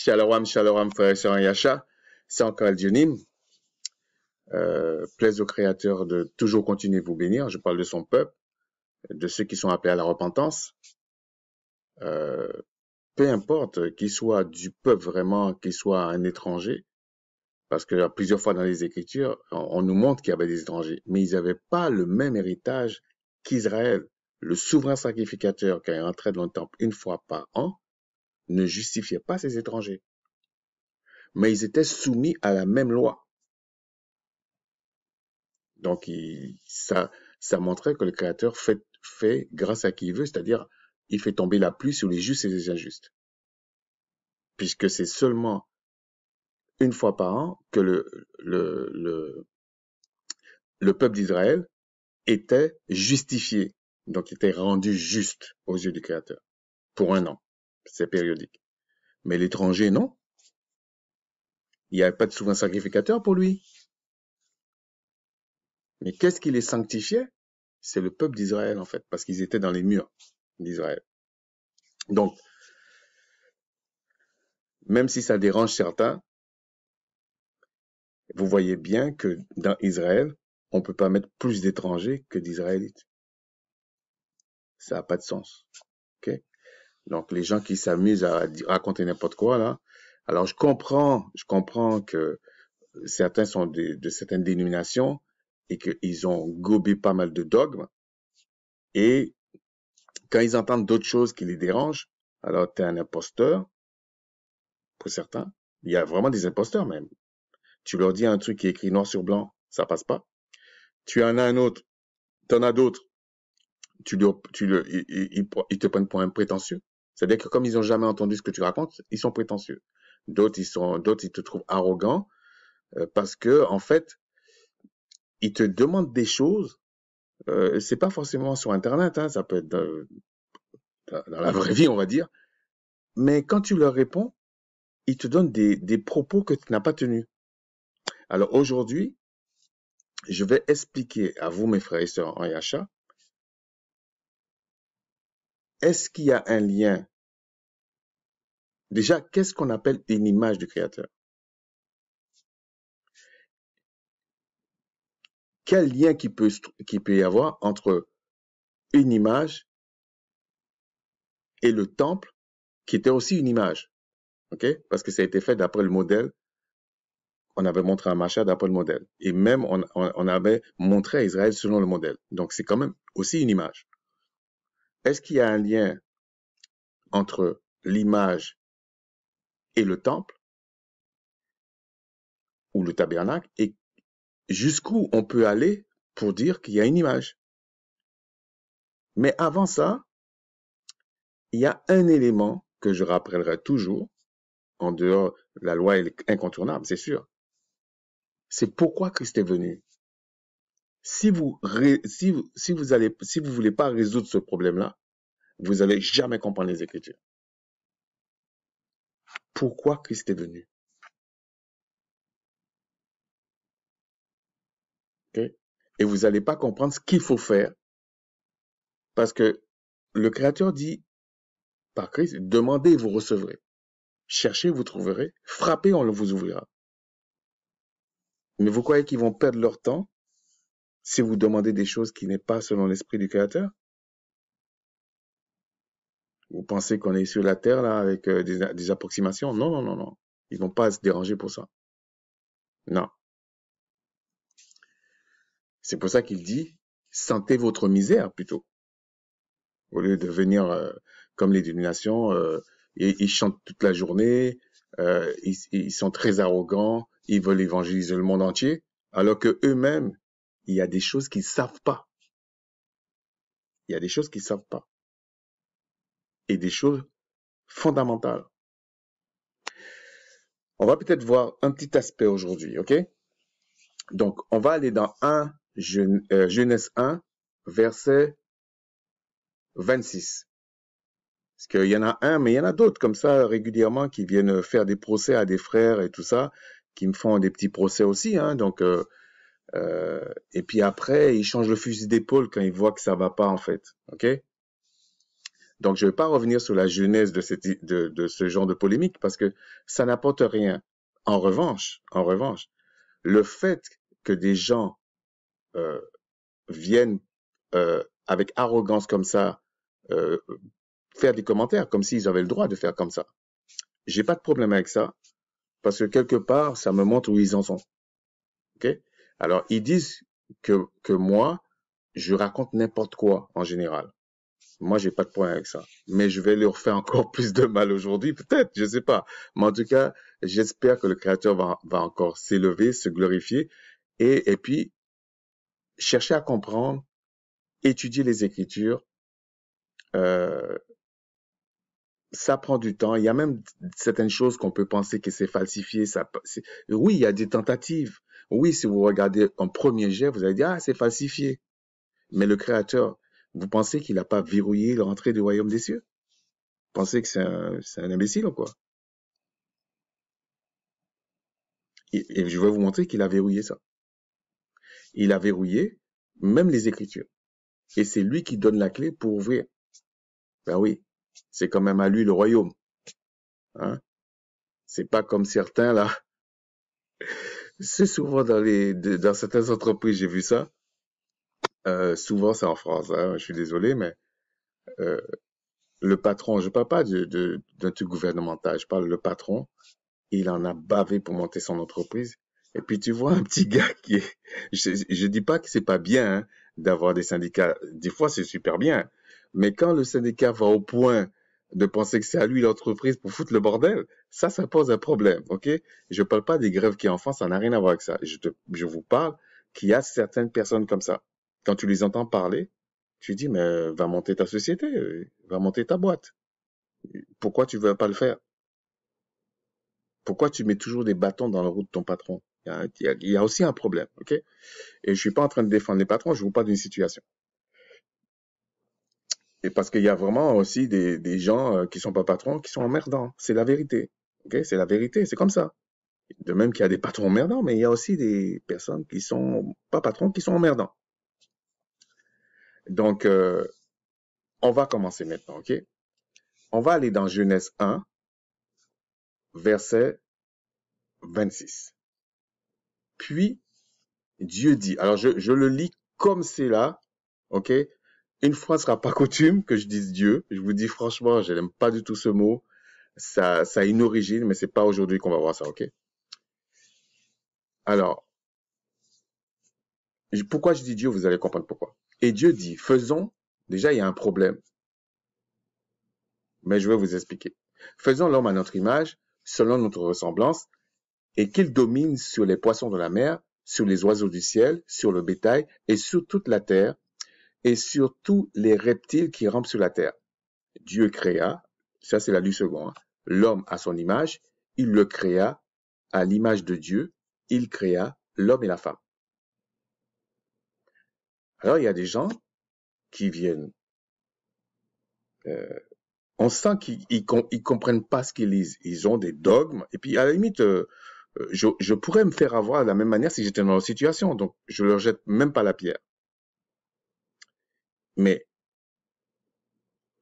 Shalom, shalom, frères et sœurs Yacha. C'est encore euh, plaise au Créateur de toujours continuer de vous bénir. Je parle de son peuple, de ceux qui sont appelés à la repentance. Euh, peu importe qu'il soit du peuple vraiment, qu'il soit un étranger, parce que plusieurs fois dans les Écritures, on, nous montre qu'il y avait des étrangers, mais ils n'avaient pas le même héritage qu'Israël. Le souverain sacrificateur qui est entré dans le temple une fois par an, ne justifiaient pas ces étrangers. Mais ils étaient soumis à la même loi. Donc, ça, ça montrait que le Créateur fait, fait grâce à qui il veut, c'est-à-dire, il fait tomber la pluie sur les justes et les injustes. Puisque c'est seulement une fois par an que le, le, le, le peuple d'Israël était justifié, donc était rendu juste aux yeux du Créateur, pour un an c'est périodique. Mais l'étranger, non. Il n'y avait pas de souverain sacrificateur pour lui. Mais qu'est-ce qui les sanctifiait C'est le peuple d'Israël, en fait, parce qu'ils étaient dans les murs d'Israël. Donc, même si ça dérange certains, vous voyez bien que dans Israël, on ne peut pas mettre plus d'étrangers que d'Israélites. Ça n'a pas de sens. Okay donc les gens qui s'amusent à raconter n'importe quoi là. Alors je comprends, je comprends que certains sont de, certaines dénominations et qu'ils ont gobé pas mal de dogmes. Et quand ils entendent d'autres choses qui les dérangent, alors tu es un imposteur, pour certains. Il y a vraiment des imposteurs même. Tu leur dis un truc qui est écrit noir sur blanc, ça passe pas. Tu en as un autre, tu en as d'autres, tu, le, tu le, ils te prennent pour un prétentieux. C'est-à-dire que comme ils n'ont jamais entendu ce que tu racontes, ils sont prétentieux. D'autres, ils sont, d'autres, ils te trouvent arrogant euh, parce que, en fait, ils te demandent des choses. Euh, c'est pas forcément sur Internet, hein, ça peut être dans, la vraie vie, on va dire. Mais quand tu leur réponds, ils te donnent des, des propos que tu n'as pas tenus. Alors aujourd'hui, je vais expliquer à vous, mes frères et sœurs en Yacha, est-ce qu'il y a un lien Déjà, qu'est-ce qu'on appelle une image du Créateur Quel lien qui peut, qui peut y avoir entre une image et le temple, qui était aussi une image ok Parce que ça a été fait d'après le modèle on avait montré à Macha d'après le modèle. Et même, on, on, avait montré à Israël selon le modèle. Donc, c'est quand même aussi une image. Est-ce qu'il y a un lien entre l'image et le temple ou le tabernacle et jusqu'où on peut aller pour dire qu'il y a une image. Mais avant ça, il y a un élément que je rappellerai toujours, en dehors, la loi est incontournable, c'est sûr. C'est pourquoi Christ est venu. Si vous, si si vous allez, si vous voulez pas résoudre ce problème-là, vous allez jamais comprendre les Écritures pourquoi Christ est venu. Et vous n'allez pas comprendre ce qu'il faut faire. Parce que le Créateur dit, par Christ, demandez et vous recevrez. Cherchez, vous trouverez. Frappez, on vous ouvrira. Mais vous croyez qu'ils vont perdre leur temps si vous demandez des choses qui n'est pas selon l'esprit du Créateur vous pensez qu'on est sur la Terre là avec euh, des, approximations Non, non, non, non. Ils vont pas se déranger pour ça. Non. C'est pour ça qu'il dit sentez votre misère plutôt. Au lieu de venir euh, comme les dominations, euh, ils chantent toute la journée, euh, ils, ils, sont très arrogants, ils veulent évangéliser le monde entier, alors que eux-mêmes, il y a des choses qu'ils savent pas. Il y a des choses qu'ils savent pas et des choses fondamentales. On va peut-être voir un petit aspect aujourd'hui, OK? Donc, on va aller dans 1, Jeunesse 1, verset 26. Parce qu'il y en a un, mais il y en a d'autres comme ça régulièrement qui viennent faire des procès à des frères et tout ça, qui me font des petits procès aussi. Hein, donc, euh, euh, et puis après, ils changent le fusil d'épaule quand ils voient que ça va pas en fait. Ok donc, je ne vais pas revenir sur la genèse de, ce genre de polémique parce que ça n'apporte rien. En revanche, en revanche, le fait que des gens euh, viennent euh, avec arrogance comme ça euh, faire des commentaires comme s'ils avaient le droit de faire comme ça. J'ai pas de problème avec ça parce que quelque part ça me montre où ils en sont. Alors ils disent que que moi je raconte n'importe quoi en général. Moi, j'ai pas de problème avec ça. Mais je vais leur faire encore plus de mal aujourd'hui, peut-être, je sais pas. Mais en tout cas, j'espère que le Créateur va, va encore s'élever, se glorifier et, et puis chercher à comprendre, étudier les Écritures. Euh, ça prend du temps. Il y a même certaines choses qu'on peut penser que c'est falsifié. Ça, oui, il y a des tentatives. Oui, si vous regardez en premier jet, vous allez dire, ah, c'est falsifié. Mais le créateur, vous pensez qu'il n'a pas verrouillé l'entrée du royaume des cieux Vous pensez que c'est un, imbécile ou quoi et, je vais vous montrer qu'il a verrouillé ça. Il a verrouillé même les Écritures. Et c'est lui qui donne la clé pour ouvrir. Ben oui, c'est quand même à lui le royaume. Hein? C'est pas comme certains là. C'est souvent dans les, dans certaines entreprises, j'ai vu ça. Euh, souvent, c'est en France hein, je suis désolé, mais euh, le patron, je parle pas d'un de, truc gouvernemental, je parle le patron, il en a bavé pour monter son entreprise. Et puis tu vois un petit gars qui est, je, ne dis pas que c'est pas bien hein, d'avoir des syndicats, des fois c'est super bien, mais quand le syndicat va au point de penser que c'est à lui l'entreprise pour foutre le bordel, ça, ça pose un problème, ok Je parle pas des grèves qui en France, ça n'a rien à voir avec ça. Je, je vous parle qu'il y a certaines personnes comme ça. Quand tu les entends parler, tu dis, mais euh, va monter ta société, euh, va monter ta boîte. Pourquoi tu veux pas le faire Pourquoi tu mets toujours des bâtons dans la roue de ton patron il y, a, aussi un problème, ok Et je suis pas en train de défendre les patrons, je vous parle d'une situation. Et parce qu'il y a vraiment aussi des, gens euh, qui sont pas patrons, qui sont emmerdants. C'est la vérité, ok C'est la vérité, c'est comme ça. De même qu'il y a des patrons emmerdants, mais il y a aussi des personnes qui sont pas patrons, qui sont emmerdants. Donc, euh, on va commencer maintenant, OK? On va aller dans Genèse 1, verset 26. Puis, Dieu dit, alors je, le lis comme c'est là, OK? Une fois ne sera pas coutume que je dise Dieu. Je vous dis franchement, je n'aime pas du tout ce mot. Ça, ça a une origine, mais c'est pas aujourd'hui qu'on va voir ça, OK? Alors, pourquoi je dis Dieu, vous allez comprendre pourquoi. Et Dieu dit, faisons, déjà il y a un problème. Mais je vais vous expliquer. Faisons l'homme à notre image, selon notre ressemblance, et qu'il domine sur les poissons de la mer, sur les oiseaux du ciel, sur le bétail, et sur toute la terre, et sur tous les reptiles qui rampent sur la terre. Dieu créa, ça c'est la lue seconde, hein, l'homme à son image, il le créa à l'image de Dieu, il créa l'homme et la femme. Alors il y a des gens qui viennent. on euh, sent qu'ils ils, comprennent pas ce qu'ils lisent. Ils ont des dogmes. Et puis à la limite, euh, euh, je, je, pourrais me faire avoir de la même manière si j'étais dans leur situation. Donc je leur jette même pas la pierre. Mais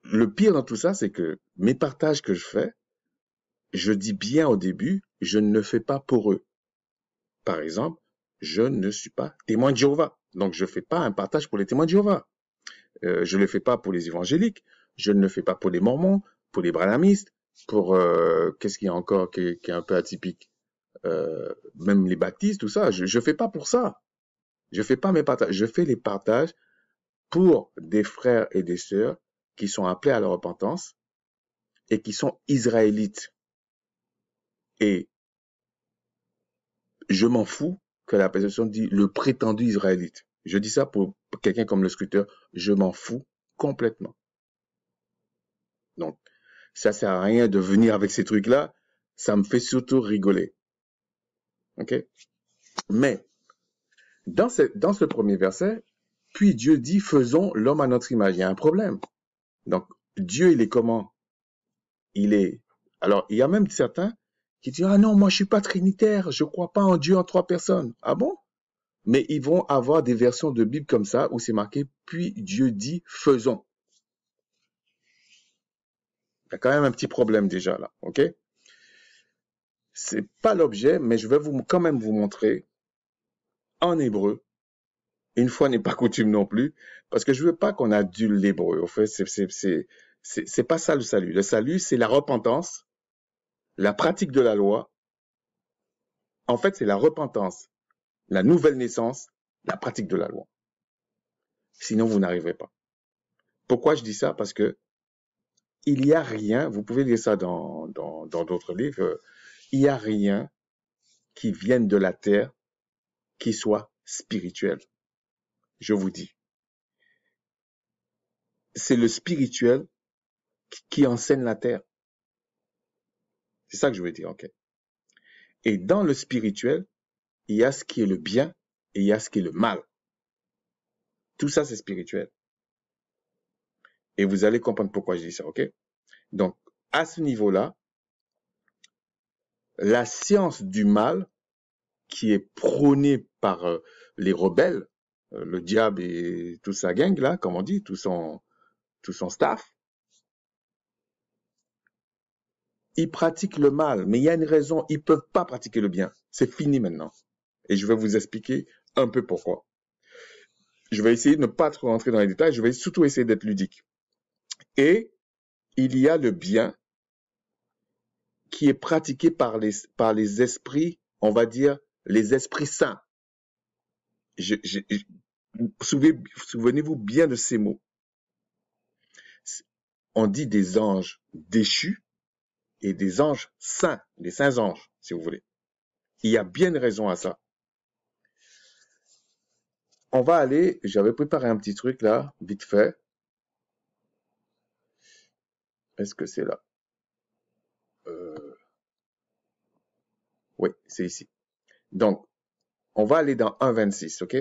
le pire dans tout ça, c'est que mes partages que je fais, je dis bien au début, je ne le fais pas pour eux. Par exemple, je ne suis pas témoin de Jéhovah. Donc je ne fais pas un partage pour les témoins de Jéhovah. Euh, je ne le fais pas pour les évangéliques, je ne le fais pas pour les mormons, pour les branhamistes, pour... Euh, qu'est-ce qu'il y a encore qui est, un peu atypique euh, Même les baptistes, tout ça. Je ne fais pas pour ça. Je ne fais pas mes partages. Je fais les partages pour des frères et des sœurs qui sont appelés à la repentance et qui sont israélites. Et je m'en fous que la perception dit le prétendu israélite. Je dis ça pour quelqu'un comme le sculpteur, je m'en fous complètement. Donc, ça sert à rien de venir avec ces trucs-là, ça me fait surtout rigoler. OK Mais, dans dans ce premier verset, puis Dieu dit, faisons l'homme à notre image. Il y a un problème. Donc, Dieu, il est comment Il est... Alors, il y a même certains qui disent Ah non, moi je suis pas trinitaire, je crois pas en Dieu en trois personnes. Ah bon Mais ils vont avoir des versions de Bible comme ça où c'est marqué Puis Dieu dit, faisons. Il y a quand même un petit problème déjà là, ok C'est pas l'objet, mais je vais vous, quand même vous montrer en hébreu une fois n'est pas coutume non plus, parce que je veux pas qu'on adule l'hébreu. Au fait, c'est c'est pas ça le salut. Le salut, c'est la repentance, la pratique de la loi, en fait, c'est la repentance, la nouvelle naissance, la pratique de la loi. Sinon, vous n'arriverez pas. Pourquoi je dis ça Parce que il n'y a rien, vous pouvez lire ça dans d'autres dans, d'autres livres, euh, il n'y a rien qui vienne de la terre qui soit spirituel. Je vous dis. C'est le spirituel qui enseigne la terre. C'est ça que je veux dire, ok. Et dans le spirituel, il y a ce qui est le bien et il y a ce qui est le mal. Tout ça, c'est spirituel. Et vous allez comprendre pourquoi je dis ça, ok Donc, à ce niveau-là, la science du mal qui est prônée par euh, les rebelles, euh, le diable et toute sa gang là, comme on dit, tout son tout son staff, Ils pratiquent le mal, mais il y a une raison, ils peuvent pas pratiquer le bien. C'est fini maintenant. Et je vais vous expliquer un peu pourquoi. Je vais essayer de ne pas trop rentrer dans les détails, je vais surtout essayer d'être ludique. Et il y a le bien qui est pratiqué par les, par les esprits, on va dire, les esprits saints. souvenez-vous bien de ces mots. On dit des anges déchus, et des anges saints, des saints anges, si vous voulez. Il y a bien raison à ça. On va aller, j'avais préparé un petit truc là, vite fait. Est-ce que c'est là euh, Oui, c'est ici. Donc, on va aller dans 1.26, ok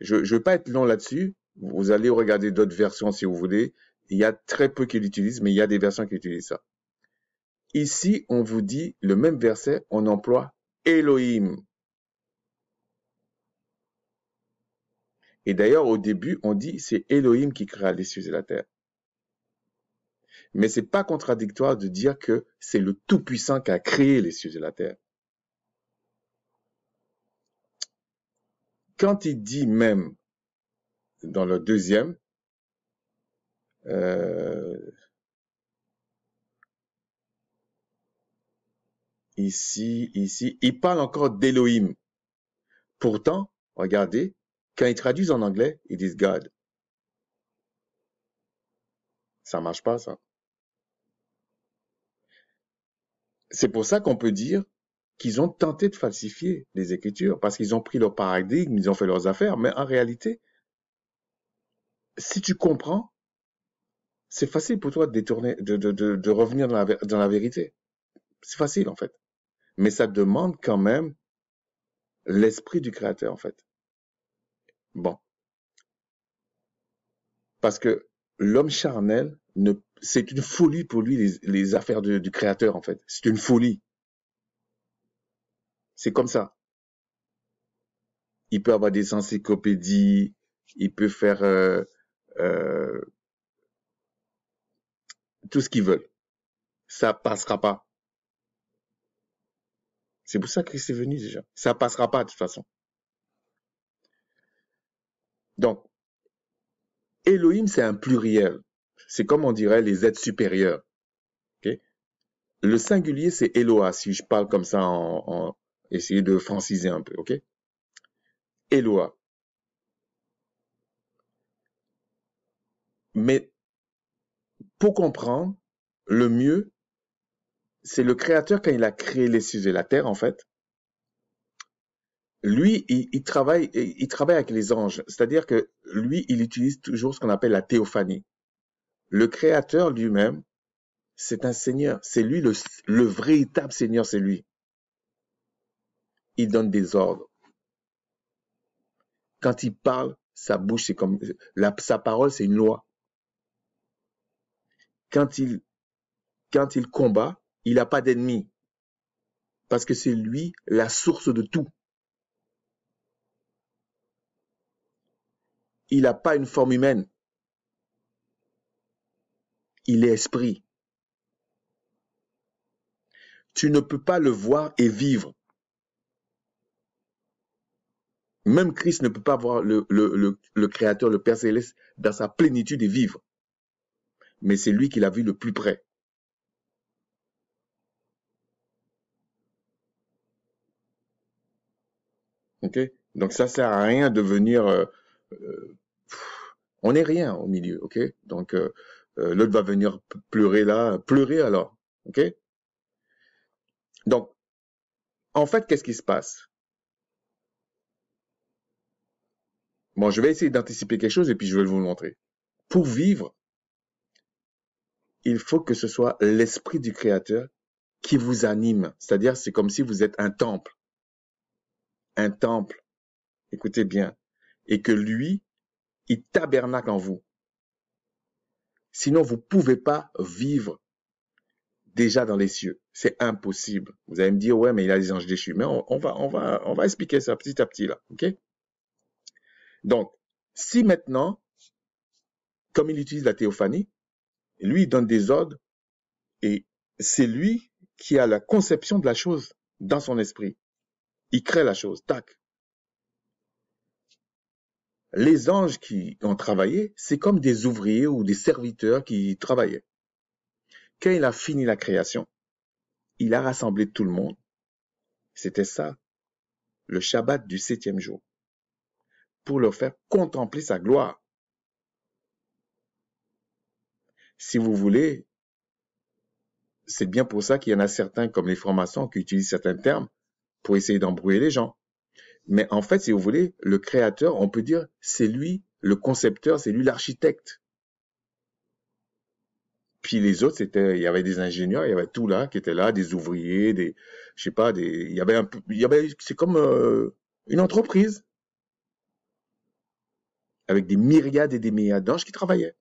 Je ne vais pas être long là-dessus. Vous allez regarder d'autres versions si vous voulez. Il y a très peu qui l'utilisent, mais il y a des versions qui utilisent ça. Ici, on vous dit le même verset, on emploie Elohim. Et d'ailleurs, au début, on dit c'est Elohim qui créa les cieux et la terre. Mais c'est pas contradictoire de dire que c'est le Tout-Puissant qui a créé les cieux et la terre. Quand il dit même dans le deuxième, euh, ici, ici. Ils parlent encore d'Elohim. Pourtant, regardez, quand ils traduisent en anglais, ils disent God. Ça marche pas, ça. C'est pour ça qu'on peut dire qu'ils ont tenté de falsifier les Écritures, parce qu'ils ont pris leur paradigme, ils ont fait leurs affaires, mais en réalité, si tu comprends, c'est facile pour toi de détourner, de, de, de, de revenir dans la, dans la vérité. C'est facile, en fait mais ça demande quand même l'esprit du créateur, en fait. Bon. Parce que l'homme charnel, ne, c'est une folie pour lui, les, affaires du créateur, en fait. C'est une folie. C'est comme ça. Il peut avoir des encyclopédies, il peut faire euh, euh, tout ce qu'il veut. Ça passera pas. C'est pour ça que est venu déjà. Ça passera pas de toute façon. Donc, Elohim, c'est un pluriel. C'est comme on dirait les êtres supérieurs. Le singulier, c'est Eloa, si je parle comme ça en, essayer de franciser un peu. ok Eloa. Mais pour comprendre, le mieux, c'est le créateur, quand il a créé les cieux et la terre, en fait, lui, il, travaille, il travaille avec les anges. C'est-à-dire que lui, il utilise toujours ce qu'on appelle la théophanie. Le créateur lui-même, c'est un seigneur. C'est lui le, vrai véritable seigneur, c'est lui. Il donne des ordres. Quand il parle, sa bouche, c'est comme, sa parole, c'est une loi. Quand il, quand il combat, il n'a pas d'ennemi. Parce que c'est lui la source de tout. Il n'a pas une forme humaine. Il est esprit. Tu ne peux pas le voir et vivre. Même Christ ne peut pas voir le, le, le Créateur, le Père Céleste, dans sa plénitude et vivre. Mais c'est lui qui l'a vu le plus près. Donc ça sert à rien de venir. Euh, euh, on n'est rien au milieu, ok Donc euh, euh l'autre va venir pleurer là, pleurer alors, ok Donc, en fait, qu'est-ce qui se passe Bon, je vais essayer d'anticiper quelque chose et puis je vais vous le montrer. Pour vivre, il faut que ce soit l'esprit du Créateur qui vous anime. C'est-à-dire, c'est comme si vous êtes un temple un temple, écoutez bien, et que lui, il tabernacle en vous. Sinon, vous ne pouvez pas vivre déjà dans les cieux. C'est impossible. Vous allez me dire, ouais, mais il a des anges déchus. Mais on, va, on, va, on va expliquer ça petit à petit là. OK? Donc, si maintenant, comme il utilise la théophanie, lui, il donne des ordres et c'est lui qui a la conception de la chose dans son esprit. Il crée la chose, tac. Les anges qui ont travaillé, c'est comme des ouvriers ou des serviteurs qui travaillaient. Quand il a fini la création, il a rassemblé tout le monde. C'était ça, le Shabbat du septième jour, pour leur faire contempler sa gloire. si vous voulez, c'est bien pour ça qu'il y en a certains, comme les francs-maçons, qui utilisent certains termes pour essayer d'embrouiller les gens. Mais en fait, si vous voulez, le créateur, on peut dire, c'est lui le concepteur, c'est lui l'architecte. Puis les autres, c'était, il y avait des ingénieurs, il y avait tout là qui était là, des ouvriers, des, je sais pas, des, il y avait un, il y avait, c'est comme euh, une entreprise avec des myriades et des myriades d'anges qui travaillaient,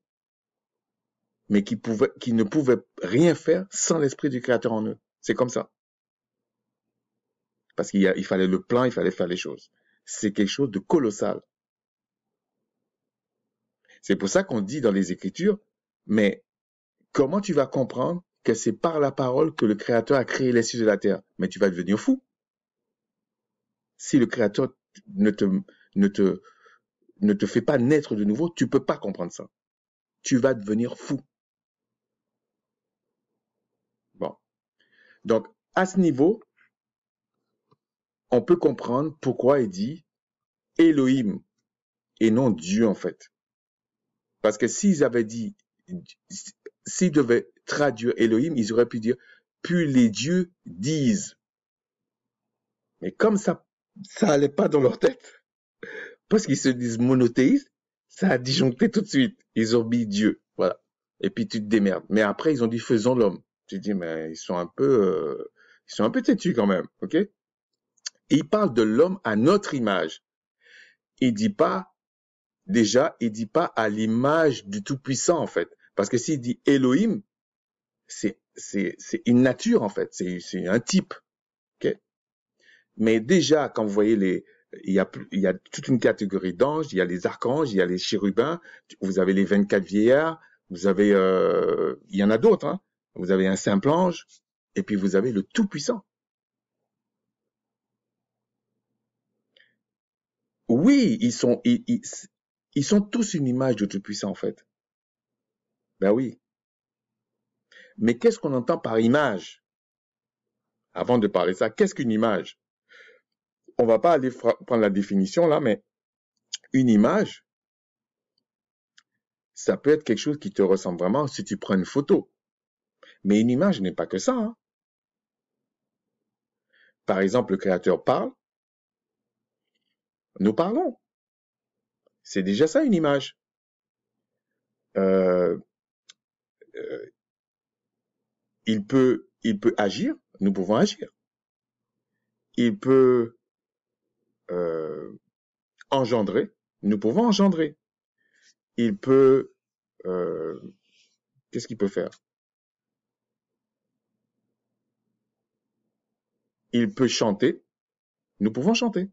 mais qui pouvaient, qui ne pouvaient rien faire sans l'esprit du Créateur en eux. C'est comme ça. Parce qu'il il fallait le plan, il fallait faire les choses. C'est quelque chose de colossal. C'est pour ça qu'on dit dans les Écritures, mais comment tu vas comprendre que c'est par la parole que le Créateur a créé les cieux de la terre Mais tu vas devenir fou. Si le Créateur ne te, ne te, ne te fait pas naître de nouveau, tu peux pas comprendre ça. Tu vas devenir fou. Bon. Donc, à ce niveau, on peut comprendre pourquoi il dit Elohim et non Dieu en fait. Parce que s'ils avaient dit, s'ils devaient traduire Elohim, ils auraient pu dire, puis les dieux disent. Mais comme ça, ça allait pas dans leur tête, parce qu'ils se disent monothéistes, ça a disjoncté tout de suite. Ils ont dit « Dieu, voilà. Et puis tu te démerdes. Mais après, ils ont dit faisons l'homme. Tu dis, mais ils sont un peu, euh, ils sont un peu têtus quand même, ok il parle de l'homme à notre image. Il dit pas, déjà, il dit pas à l'image du Tout-Puissant, en fait. Parce que s'il dit Elohim, c'est, c'est, une nature, en fait. C'est, un type. Mais déjà, quand vous voyez les, il y a, il toute une catégorie d'anges, il y a les archanges, il y a les chérubins, vous avez les 24 vieillards, vous avez, euh, il y en a d'autres, hein. Vous avez un simple ange, et puis vous avez le Tout-Puissant. Oui, ils sont, ils, sont tous une image de Tout-Puissant, en fait. Ben oui. Mais qu'est-ce qu'on entend par image Avant de parler ça, qu'est-ce qu'une image On va pas aller prendre la définition là, mais une image, ça peut être quelque chose qui te ressemble vraiment si tu prends une photo. Mais une image n'est pas que ça. Hein. Par exemple, le créateur parle, nous parlons. C'est déjà ça une image. Euh, euh, il peut, il peut agir, nous pouvons agir. Il peut euh, engendrer, nous pouvons engendrer. Il peut, qu'est-ce qu'il peut faire Il peut chanter, nous pouvons chanter.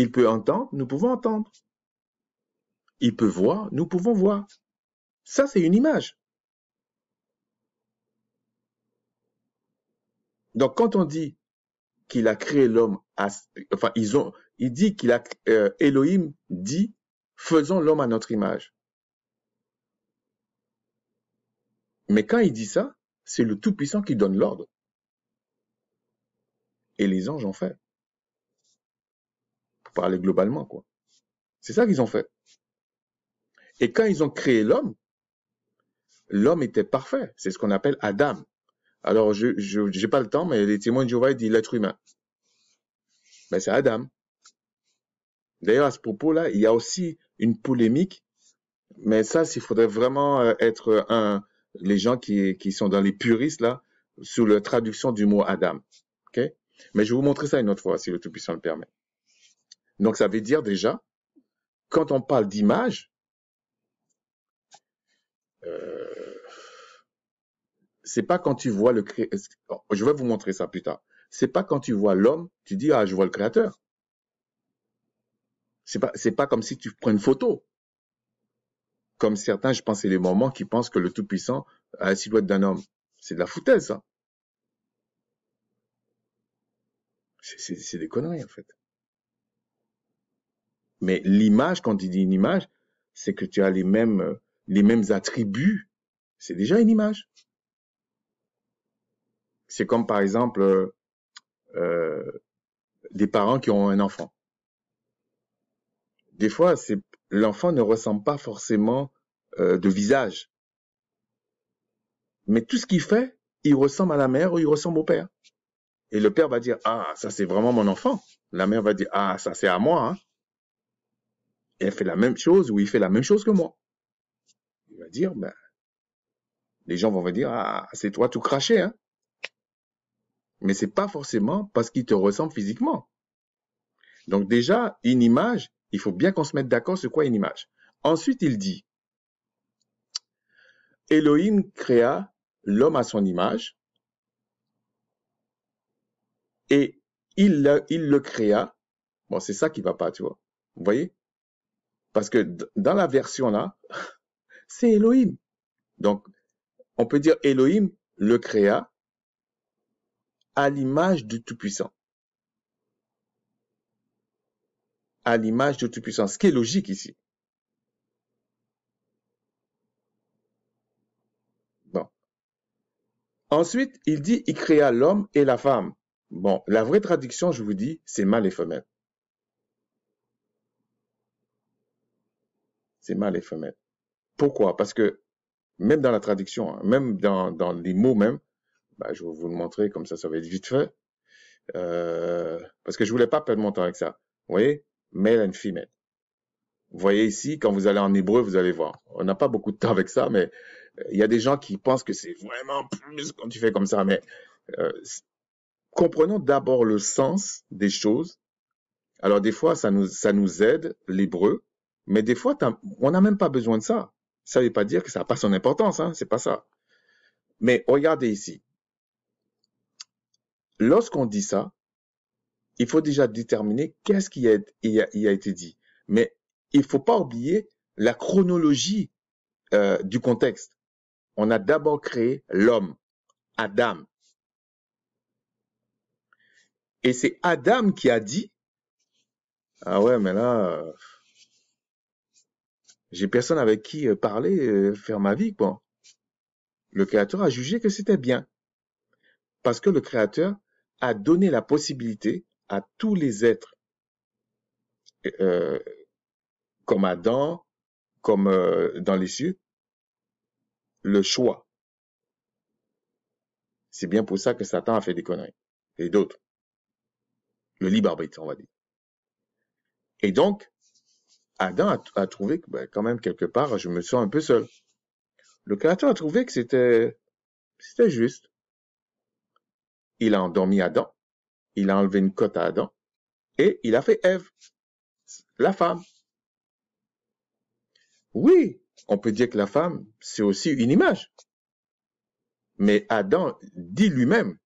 Il peut entendre, nous pouvons entendre. Il peut voir, nous pouvons voir. Ça, c'est une image. Donc, quand on dit qu'il a créé l'homme, enfin, ils ont, il dit qu'il a, euh, Elohim dit, faisons l'homme à notre image. Mais quand il dit ça, c'est le Tout-Puissant qui donne l'ordre. Et les anges ont fait parler globalement, quoi. C'est ça qu'ils ont fait. Et quand ils ont créé l'homme, l'homme était parfait. C'est ce qu'on appelle Adam. Alors, je n'ai pas le temps, mais les témoins de Jéhovah disent l'être humain. Ben, c'est Adam. D'ailleurs, à ce propos-là, il y a aussi une polémique, mais ça, s'il faudrait vraiment euh, être un, les gens qui, qui sont dans les puristes, là, sous la traduction du mot Adam. Mais je vais vous montrer ça une autre fois, si le Tout-Puissant le permet. Donc ça veut dire déjà, quand on parle d'image, euh, c'est pas quand tu vois le oh, je vais vous montrer ça plus tard. C'est pas quand tu vois l'homme, tu dis ah je vois le créateur. C'est pas c'est pas comme si tu prends une photo. Comme certains, je pense, c'est les moments qui pensent que le Tout-Puissant a la silhouette d'un homme. C'est de la foutaise, ça. C'est des conneries, en fait. Mais l'image, quand il dit une image, c'est que tu as les mêmes, les mêmes attributs. C'est déjà une image. C'est comme par exemple euh, euh, des parents qui ont un enfant. Des fois, c'est l'enfant ne ressemble pas forcément euh, de visage, mais tout ce qu'il fait, il ressemble à la mère ou il ressemble au père. Et le père va dire ah ça c'est vraiment mon enfant. La mère va dire ah ça c'est à moi. Hein elle fait la même chose ou il fait la même chose que moi. Il va dire, ben, les gens vont me dire, ah, ah, c'est toi tout craché, hein. Mais c'est pas forcément parce qu'il te ressemble physiquement. Donc déjà, une image, il faut bien qu'on se mette d'accord sur quoi une image. Ensuite, il dit, Elohim créa l'homme à son image et il, il le créa. Bon, c'est ça qui va pas, tu vois. Vous voyez parce que dans la version là, c'est Elohim. Donc, on peut dire Elohim le créa à l'image du Tout-Puissant. À l'image du Tout-Puissant, ce qui est logique ici. Bon. Ensuite, il dit, il créa l'homme et la femme. Bon, la vraie traduction, je vous dis, c'est mâle et femelle. c'est mâle et femelle. Pourquoi Parce que même dans la traduction, hein, même dans, les mots même, bah, je vais vous le montrer comme ça, ça va être vite fait. Euh, parce que je voulais pas perdre mon temps avec ça. Vous voyez Male and female. Vous voyez ici, quand vous allez en hébreu, vous allez voir. On n'a pas beaucoup de temps avec ça, mais euh, il y a des gens qui pensent que c'est vraiment plus quand tu fais comme ça. Mais euh, comprenons d'abord le sens des choses. Alors des fois, ça nous, ça nous aide, l'hébreu, mais des fois, on n'a même pas besoin de ça. Ça ne veut pas dire que ça n'a pas son importance, hein, c'est pas ça. Mais regardez ici. Lorsqu'on dit ça, il faut déjà déterminer qu'est-ce qui a, il a, été dit. Mais il faut pas oublier la chronologie euh, du contexte. On a d'abord créé l'homme, Adam. Et c'est Adam qui a dit, ah ouais, mais là, euh, j'ai personne avec qui euh, parler, euh, faire ma vie, Bon, Le Créateur a jugé que c'était bien. Parce que le Créateur a donné la possibilité à tous les êtres, euh, comme Adam, comme dans les cieux, le choix. C'est bien pour ça que Satan a fait des conneries. Et d'autres. Le libre arbitre, on va dire. Et donc, Adam a, trouvé que, ben, quand même, quelque part, je me sens un peu seul. Le Créateur a trouvé que c'était, c'était juste. Il a endormi Adam, il a enlevé une cote à Adam, et il a fait Ève, la femme. Oui, on peut dire que la femme, c'est aussi une image. Mais Adam dit lui-même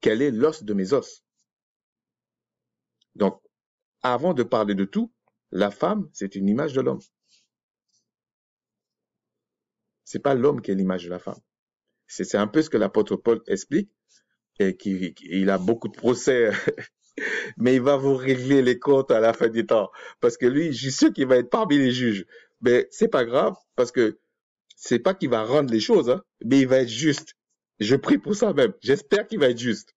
qu'elle est l'os de mes os. Donc, avant de parler de tout, la femme, c'est une image de l'homme. C'est pas l'homme qui est l'image de la femme. C'est un peu ce que l'apôtre Paul explique, et qui, il a beaucoup de procès, mais il va vous régler les comptes à la fin du temps, parce que lui, je suis sûr qu'il va être parmi les juges. Mais c'est pas grave, parce que c'est pas qu'il va rendre les choses, hein, mais il va être juste. Je prie pour ça même. J'espère qu'il va être juste.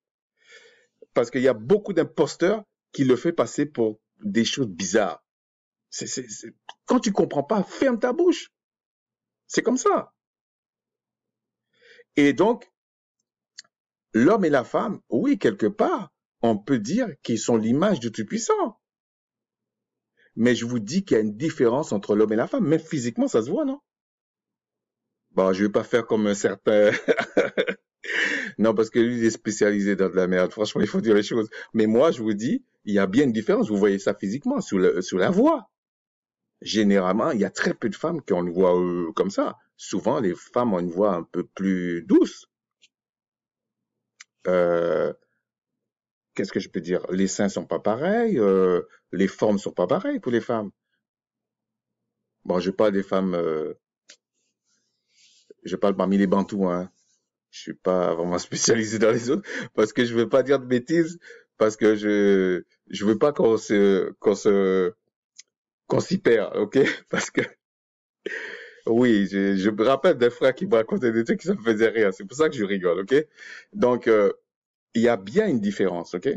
Parce qu'il y a beaucoup d'imposteurs qui le fait passer pour des choses bizarres. Quand tu comprends pas, ferme ta bouche. C'est comme ça. Et donc, l'homme et la femme, oui, quelque part, on peut dire qu'ils sont l'image du Tout-Puissant. Mais je vous dis qu'il y a une différence entre l'homme et la femme. Même physiquement, ça se voit, non Bon, bah, je vais pas faire comme un certain... non, parce que lui, il est spécialisé dans de la merde. Franchement, il faut dire les choses. Mais moi, je vous dis, il y a bien une différence. Vous voyez ça physiquement, sur le, sous la voix généralement, il y a très peu de femmes qui ont une voix euh, comme ça. Souvent, les femmes ont une voix un peu plus douce. Euh, Qu'est-ce que je peux dire Les seins sont pas pareils, euh, les formes sont pas pareilles pour les femmes. Bon, je parle des femmes, euh, je parle parmi les bantous, hein. Je suis pas vraiment spécialisé dans les autres parce que je veux pas dire de bêtises, parce que je je veux pas qu'on se qu'on se qu'on s'y perd, ok Parce que oui, je, me rappelle des frères qui me racontaient des trucs qui ne me faisaient rien. C'est pour ça que je rigole, ok Donc, euh, il y a bien une différence, ok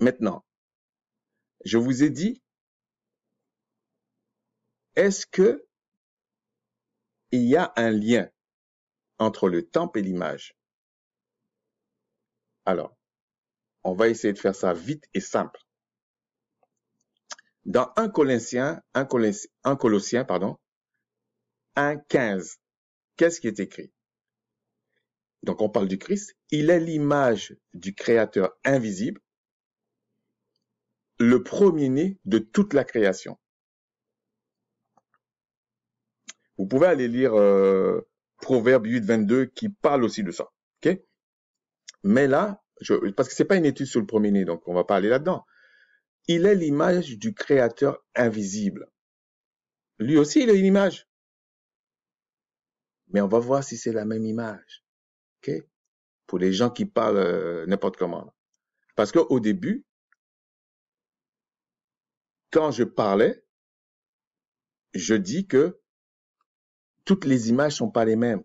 Maintenant, je vous ai dit, est-ce que il y a un lien entre le temps et l'image Alors, on va essayer de faire ça vite et simple dans 1 Colossiens, 1 Colossiens, pardon, 1 15, qu'est-ce qui est écrit Donc on parle du Christ, il est l'image du créateur invisible, le premier-né de toute la création. Vous pouvez aller lire euh, Proverbe 8 22 qui parle aussi de ça, Mais là, je, parce que c'est pas une étude sur le premier-né, donc on va pas aller là-dedans. Il est l'image du Créateur invisible. Lui aussi, il est une image. Mais on va voir si c'est la même image. OK? Pour les gens qui parlent euh, n'importe comment. Parce qu'au début, quand je parlais, je dis que toutes les images sont pas les mêmes.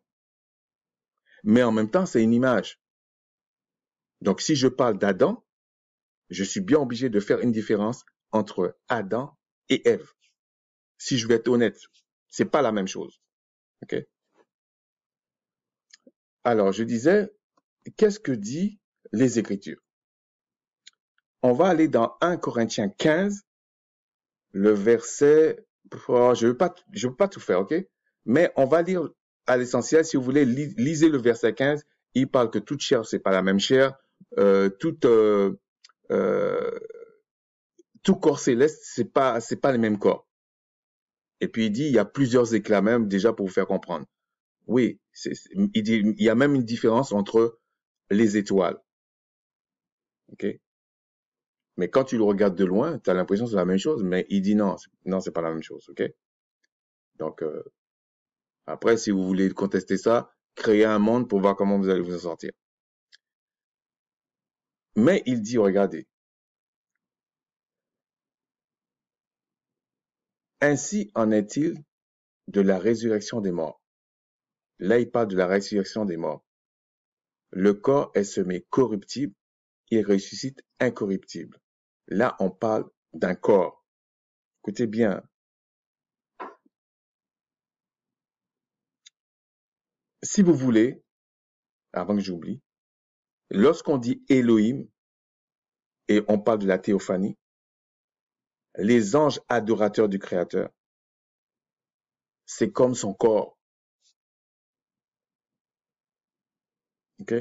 Mais en même temps, c'est une image. Donc, si je parle d'Adam, je suis bien obligé de faire une différence entre Adam et Ève. Si je vais être honnête, c'est pas la même chose. OK Alors, je disais qu'est-ce que dit les écritures On va aller dans 1 Corinthiens 15 le verset oh, je veux pas je veux pas tout faire, OK Mais on va lire à l'essentiel si vous voulez lisez le verset 15, il parle que toute chair c'est pas la même chair, euh, toute euh, euh, tout corps céleste, c'est pas, c'est pas le même corps. Et puis il dit, il y a plusieurs éclats même déjà pour vous faire comprendre. Oui, il, il y a même une différence entre les étoiles. Ok. Mais quand tu le regardes de loin, tu as l'impression que c'est la même chose, mais il dit non, non, c'est pas la même chose, ok Donc euh, après, si vous voulez contester ça, créez un monde pour voir comment vous allez vous en sortir. Mais il dit, regardez, ainsi en est-il de la résurrection des morts. Là, il parle de la résurrection des morts. Le corps est semé corruptible, il ressuscite incorruptible. Là, on parle d'un corps. Écoutez bien. Si vous voulez, avant que j'oublie, Lorsqu'on dit Elohim, et on parle de la théophanie, les anges adorateurs du Créateur, c'est comme son corps. OK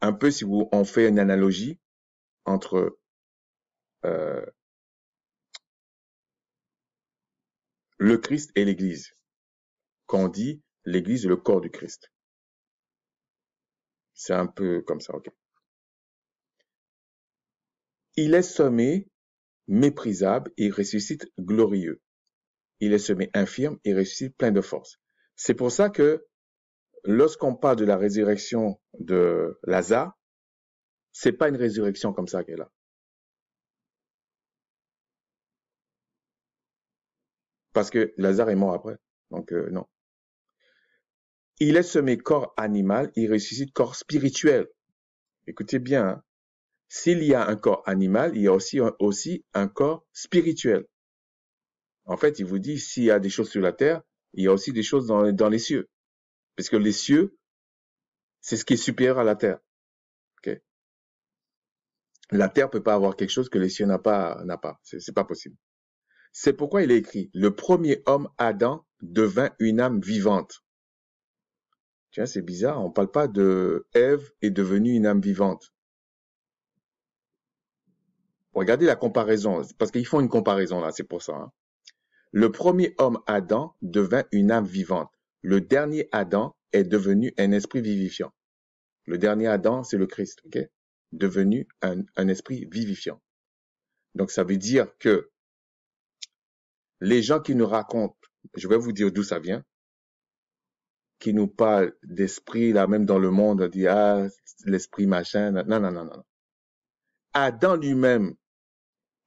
Un peu si vous, on fait une analogie entre euh, le Christ et l'Église. Quand on dit l'Église et le corps du Christ. C'est un peu comme ça, ok. Il est semé méprisable et ressuscite glorieux. Il est semé infirme et ressuscite plein de force. C'est pour ça que lorsqu'on parle de la résurrection de Lazare, c'est pas une résurrection comme ça qu'elle a. Parce que Lazare est mort après. Donc euh, non. Il est semé corps animal, il ressuscite corps spirituel. Écoutez bien, hein. s'il y a un corps animal, il y a aussi, aussi un corps spirituel. En fait, il vous dit, s'il y a des choses sur la terre, il y a aussi des choses dans, les cieux. Parce que les cieux, c'est ce qui est supérieur à la terre. La terre peut pas avoir quelque chose que les cieux n'a pas, n'a pas. C'est pas possible. C'est pourquoi il est écrit, le premier homme, Adam, devint une âme vivante. Tu c'est bizarre, on ne parle pas de Ève est devenue une âme vivante. Regardez la comparaison, parce qu'ils font une comparaison là, c'est pour ça. Hein. Le premier homme Adam devint une âme vivante. Le dernier Adam est devenu un esprit vivifiant. Le dernier Adam, c'est le Christ, ok Devenu un esprit vivifiant. Donc ça veut dire que les gens qui nous racontent, je vais vous dire d'où ça vient, qui nous parle d'esprit, là, même dans le monde, on dit, ah, l'esprit machin. Non, non, non, non. Adam lui-même,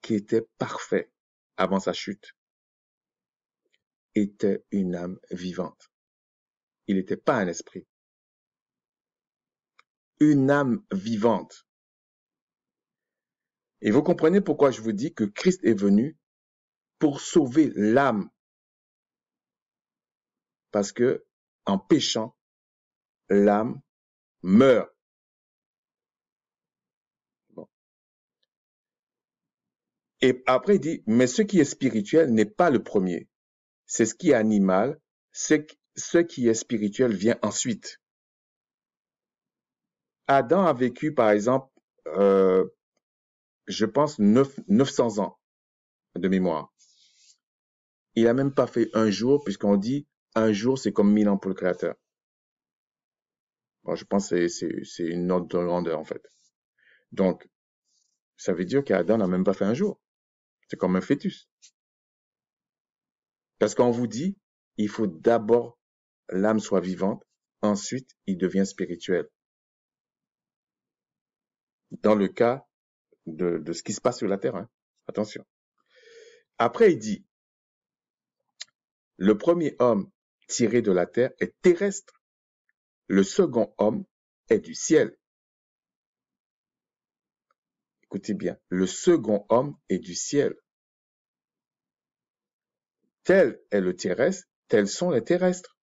qui était parfait avant sa chute, était une âme vivante. Il n'était pas un esprit. Une âme vivante. Et vous comprenez pourquoi je vous dis que Christ est venu pour sauver l'âme. Parce que en péchant, l'âme meurt. Et après, il dit, mais ce qui est spirituel n'est pas le premier. C'est ce qui est animal. C'est ce qui est spirituel vient ensuite. Adam a vécu, par exemple, euh, je pense, 9, 900 ans de mémoire. Il a même pas fait un jour, puisqu'on dit un jour, c'est comme mille ans pour le créateur. je pense que c'est une note de grandeur, en fait. Donc, ça veut dire qu'Adam n'a même pas fait un jour. C'est comme un fœtus. Parce qu'on vous dit, il faut d'abord l'âme soit vivante, ensuite il devient spirituel. Dans le cas de, ce qui se passe sur la terre, hein. attention. Après, il dit, le premier homme tiré de la terre est terrestre. Le second homme est du ciel. Écoutez bien, le second homme est du ciel. Tel est le terrestre, tels sont les terrestres.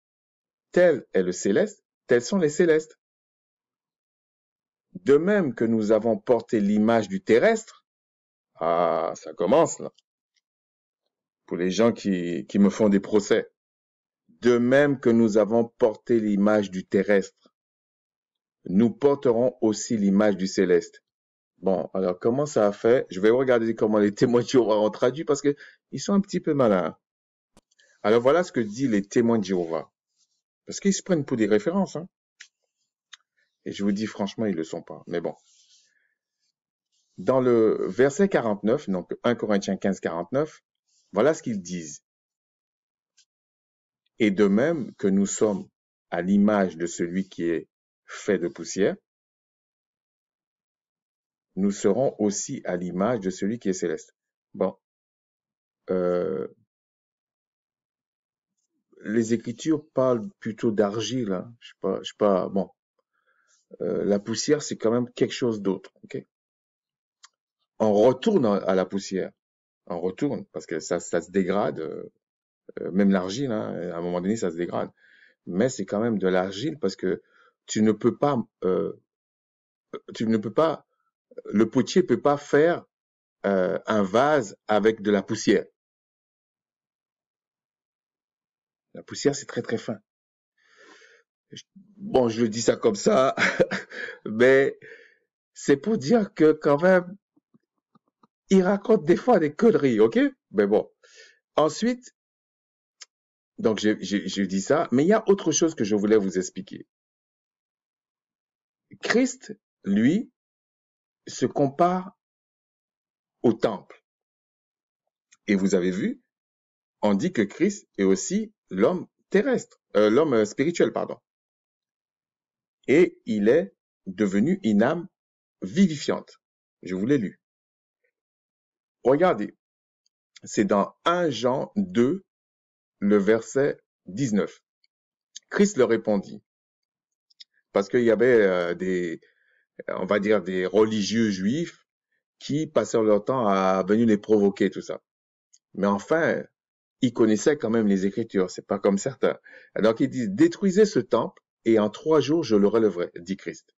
Tel est le céleste, tels sont les célestes. De même que nous avons porté l'image du terrestre, ah, ça commence là. Pour les gens qui, qui me font des procès de même que nous avons porté l'image du terrestre, nous porterons aussi l'image du céleste. Bon, alors comment ça a fait Je vais regarder comment les témoins de Jéhovah ont traduit parce qu'ils sont un petit peu malins. Alors voilà ce que disent les témoins de Jéhovah. Parce qu'ils se prennent pour des références. Hein. Et je vous dis franchement, ils ne le sont pas. Mais bon. Dans le verset 49, donc 1 Corinthiens 15, 49, voilà ce qu'ils disent. Et de même que nous sommes à l'image de celui qui est fait de poussière, nous serons aussi à l'image de celui qui est céleste. Bon. Euh, les Écritures parlent plutôt d'argile. Hein. Je sais pas, sais pas. Bon, euh, la poussière, c'est quand même quelque chose d'autre. Ok. On retourne à la poussière. On retourne parce que ça, ça se dégrade. Euh, euh, même l'argile, hein, à un moment donné, ça se dégrade. Mais c'est quand même de l'argile parce que tu ne peux pas, euh, tu ne peux pas, le potier peut pas faire euh, un vase avec de la poussière. La poussière, c'est très très fin. Bon, je le dis ça comme ça, mais c'est pour dire que quand même, il raconte des fois des conneries, ok Mais bon. Ensuite, donc, je, dis ça, mais il y a autre chose que je voulais vous expliquer. Christ, lui, se compare au temple. Et vous avez vu, on dit que Christ est aussi l'homme terrestre, euh, l'homme euh, spirituel, pardon. Et il est devenu une âme vivifiante. Je vous l'ai lu. Regardez, c'est dans 1 Jean 2, le verset 19. Christ leur répondit, parce qu'il y avait euh, des, on va dire, des religieux juifs qui passaient leur temps à venir les provoquer, tout ça. Mais enfin, ils connaissaient quand même les Écritures, c'est pas comme certains. Donc ils disent, détruisez ce temple et en trois jours je le relèverai, dit Christ.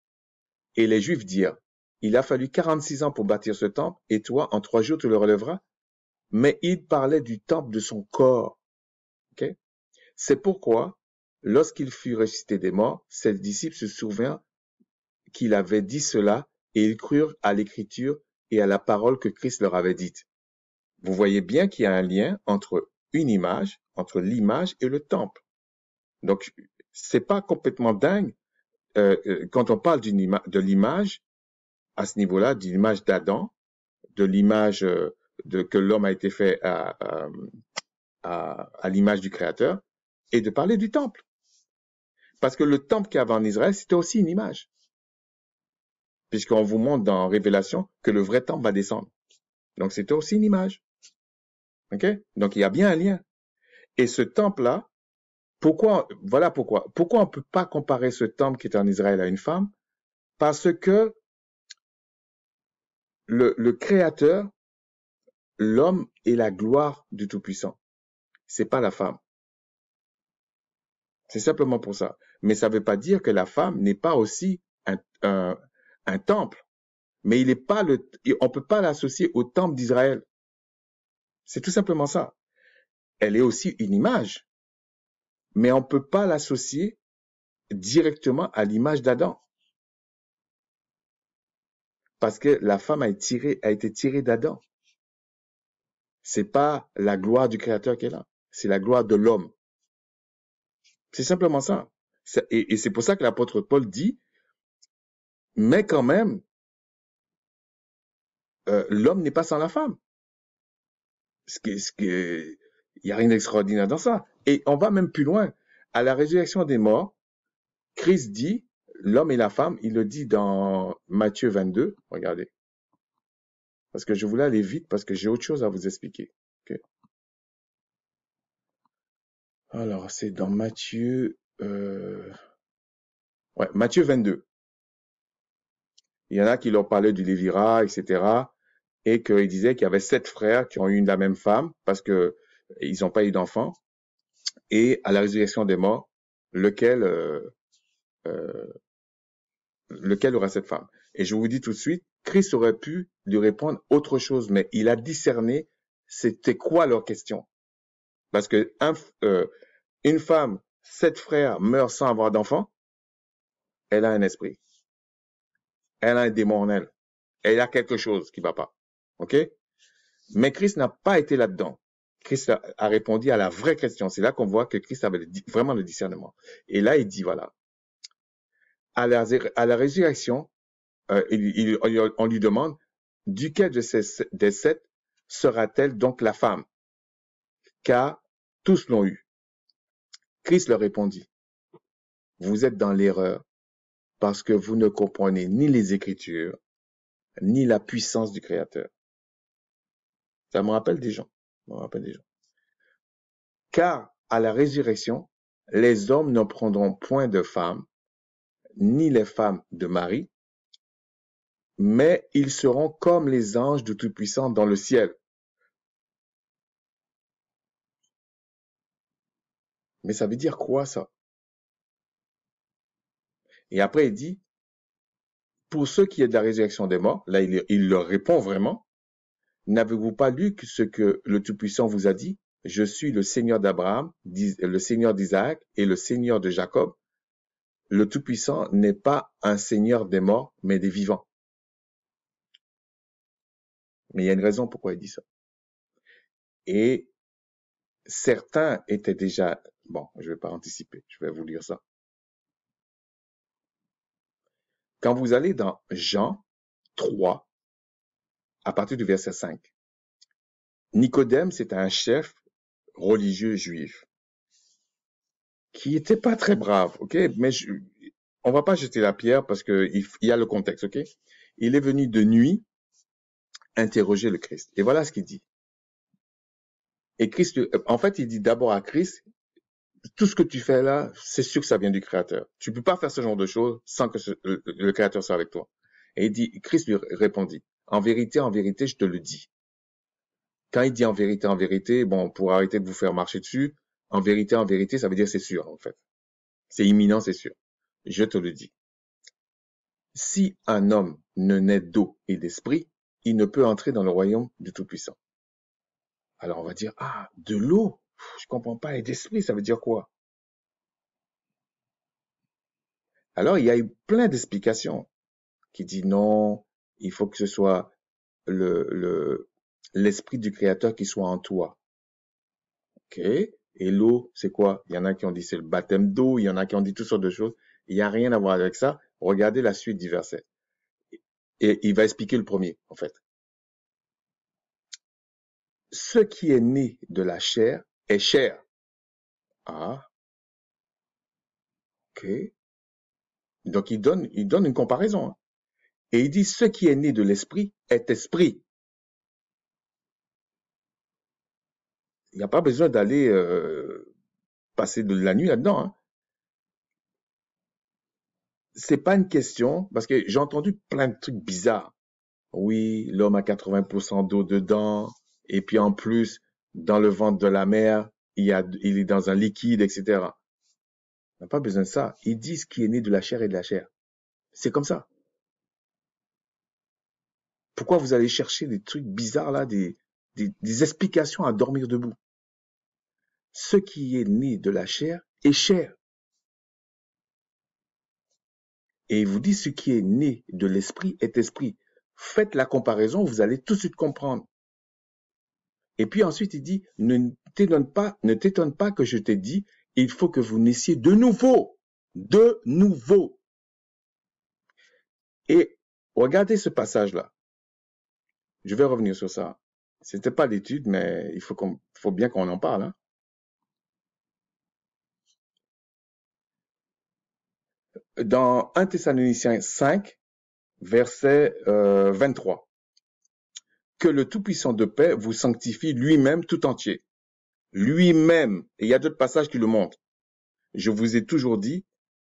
Et les Juifs dirent, il a fallu 46 ans pour bâtir ce temple et toi, en trois jours tu le relèveras. Mais il parlait du temple de son corps. C'est pourquoi, lorsqu'il fut ressuscité des morts, ses disciples se souvinrent qu'il avait dit cela et ils crurent à l'écriture et à la parole que Christ leur avait dite. Vous voyez bien qu'il y a un lien entre une image, entre l'image et le temple. Donc, c'est pas complètement dingue euh, euh, quand on parle de l'image à ce niveau-là, d'une image d'Adam, de l'image euh, que l'homme a été fait à, à, l'image du Créateur et de parler du temple. Parce que le temple qu'il y avait en Israël, c'était aussi une image. Puisqu'on vous montre dans Révélation que le vrai temple va descendre. Donc c'était aussi une image. OK? Donc il y a bien un lien. Et ce temple-là, pourquoi, voilà pourquoi. Pourquoi on ne peut pas comparer ce temple qui est en Israël à une femme? Parce que le, le Créateur, l'homme est la gloire du Tout-Puissant c'est pas la femme. C'est simplement pour ça. Mais ça ne veut pas dire que la femme n'est pas aussi un, temple. Mais il est pas le, on peut pas l'associer au temple d'Israël. C'est tout simplement ça. Elle est aussi une image. Mais on peut pas l'associer directement à l'image d'Adam. Parce que la femme a, a été tirée d'Adam. C'est pas la gloire du Créateur qui est là c'est la gloire de l'homme. C'est simplement ça. Et, c'est pour ça que l'apôtre Paul dit, mais quand même, euh, l'homme n'est pas sans la femme. Ce ce il n'y a rien d'extraordinaire dans ça. Et on va même plus loin. À la résurrection des morts, Christ dit, l'homme et la femme, il le dit dans Matthieu 22, regardez. Parce que je voulais aller vite parce que j'ai autre chose à vous expliquer. Alors, c'est dans Matthieu, euh, ouais, Matthieu 22. Il y en a qui leur parlaient du Lévira, etc. Et qu'ils disaient qu'il y avait sept frères qui ont eu la même femme parce que euh, ils n'ont pas eu d'enfants. Et à la résurrection des morts, lequel, euh, lequel aura cette femme? Et je vous dis tout de suite, Christ aurait pu lui répondre autre chose, mais il a discerné c'était quoi leur question. Parce que une femme, sept frères meurent sans avoir d'enfant, elle a un esprit. Elle a un démon en elle. Elle a quelque chose qui va pas. OK Mais Christ n'a pas été là-dedans. Christ a, répondu à la vraie question. C'est là qu'on voit que Christ avait vraiment le discernement. Et là, il dit, voilà, à la, résurrection, euh, on, lui demande, duquel de ces, des sept sera-t-elle donc la femme Car tous l'ont eu. Christ leur répondit, Vous êtes dans l'erreur parce que vous ne comprenez ni les Écritures, ni la puissance du Créateur. Ça me rappelle des gens. me rappelle des gens. Car à la résurrection, les hommes ne prendront point de femmes, ni les femmes de mari, mais ils seront comme les anges du Tout-Puissant dans le ciel. Mais ça veut dire quoi ça Et après, il dit, pour ceux qui est de la résurrection des morts, là, il, il leur répond vraiment, n'avez-vous pas lu ce que le Tout-Puissant vous a dit Je suis le Seigneur d'Abraham, le Seigneur d'Isaac et le Seigneur de Jacob. Le Tout-Puissant n'est pas un Seigneur des morts, mais des vivants. Mais il y a une raison pourquoi il dit ça. Et certains étaient déjà Bon, je ne vais pas anticiper, je vais vous lire ça. Quand vous allez dans Jean 3, à partir du verset 5, Nicodème, c'est un chef religieux juif qui n'était pas très brave, ok? Mais on on va pas jeter la pierre parce que y a le contexte, ok? Il est venu de nuit interroger le Christ. Et voilà ce qu'il dit. Et Christ, en fait, il dit d'abord à Christ, tout ce que tu fais là, c'est sûr que ça vient du Créateur. Tu peux pas faire ce genre de choses sans que le, le, Créateur soit avec toi. Et il dit, Christ lui répondit, en vérité, en vérité, je te le dis. Quand il dit en vérité, en vérité, bon, pour arrêter de vous faire marcher dessus, en vérité, en vérité, ça veut dire c'est sûr, en fait. C'est imminent, c'est sûr. Je te le dis. Si un homme ne naît d'eau et d'esprit, il ne peut entrer dans le royaume du Tout-Puissant. Alors on va dire, ah, de l'eau je comprends pas, Et d'esprit, ça veut dire quoi Alors, il y a eu plein d'explications qui dit non, il faut que ce soit le l'esprit du Créateur qui soit en toi. Ok Et l'eau, c'est quoi Il y en a qui ont dit c'est le baptême d'eau, il y en a qui ont dit toutes sortes de choses. Il n'y a rien à voir avec ça. Regardez la suite du verset. Et il va expliquer le premier, en fait. Ce qui est né de la chair, est cher. Ah. OK. Donc il donne, il donne une comparaison. Hein. Et il dit, ce qui est né de l'esprit est esprit. Il n'y a pas besoin d'aller euh, passer de la nuit là-dedans. Hein. C'est pas une question, parce que j'ai entendu plein de trucs bizarres. Oui, l'homme a 80% d'eau dedans, et puis en plus, dans le ventre de la mer, il, a, est dans un liquide, etc. On n'a pas besoin de ça. Il dit ce qui est né de la chair et de la chair. C'est comme ça. Pourquoi vous allez chercher des trucs bizarres là, des, des, des explications à dormir debout Ce qui est né de la chair est chair. Et il vous dit ce qui est né de l'esprit est esprit. Faites la comparaison, vous allez tout de suite comprendre. Et puis ensuite, il dit, ne t'étonne pas, ne t'étonne pas que je t'ai dit, il faut que vous naissiez de nouveau, de nouveau. Et regardez ce passage-là. Je vais revenir sur ça. C'était pas l'étude, mais il faut, qu'on, faut bien qu'on en parle. Hein. Dans 1 Thessaloniciens 5, verset 23. Euh, que le Tout-Puissant de paix vous sanctifie lui-même tout entier. Lui-même. Et il y a d'autres passages qui le montrent. Je vous ai toujours dit,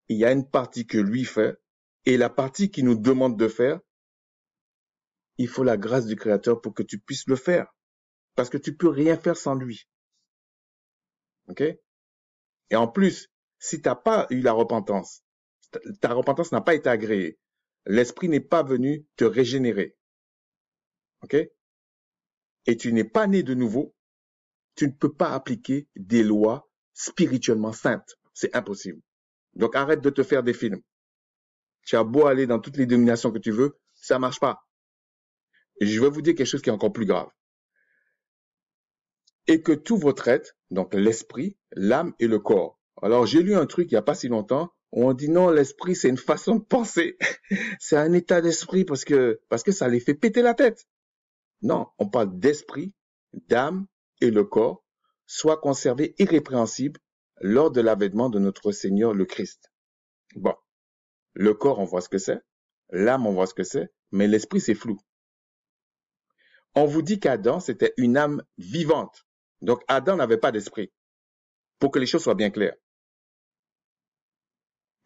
il y a une partie que lui fait, et la partie qu'il nous demande de faire, il faut la grâce du Créateur pour que tu puisses le faire. Parce que tu peux rien faire sans lui. OK? Et en plus, si t'as pas eu la repentance, ta repentance n'a pas été agréée, l'esprit n'est pas venu te régénérer. OK? et tu n'es pas né de nouveau, tu ne peux pas appliquer des lois spirituellement saintes. C'est impossible. Donc arrête de te faire des films. Tu as beau aller dans toutes les dominations que tu veux, ça marche pas. Et je vais vous dire quelque chose qui est encore plus grave. Et que tout votre être, donc l'esprit, l'âme et le corps. Alors j'ai lu un truc il n'y a pas si longtemps où on dit non, l'esprit c'est une façon de penser, c'est un état d'esprit parce que parce que ça les fait péter la tête. Non, on parle d'esprit, d'âme et le corps, soient conservés irrépréhensibles lors de l'avènement de notre Seigneur le Christ. Bon, le corps, on voit ce que c'est, l'âme, on voit ce que c'est, mais l'esprit, c'est flou. On vous dit qu'Adam, c'était une âme vivante. Donc Adam n'avait pas d'esprit. Pour que les choses soient bien claires.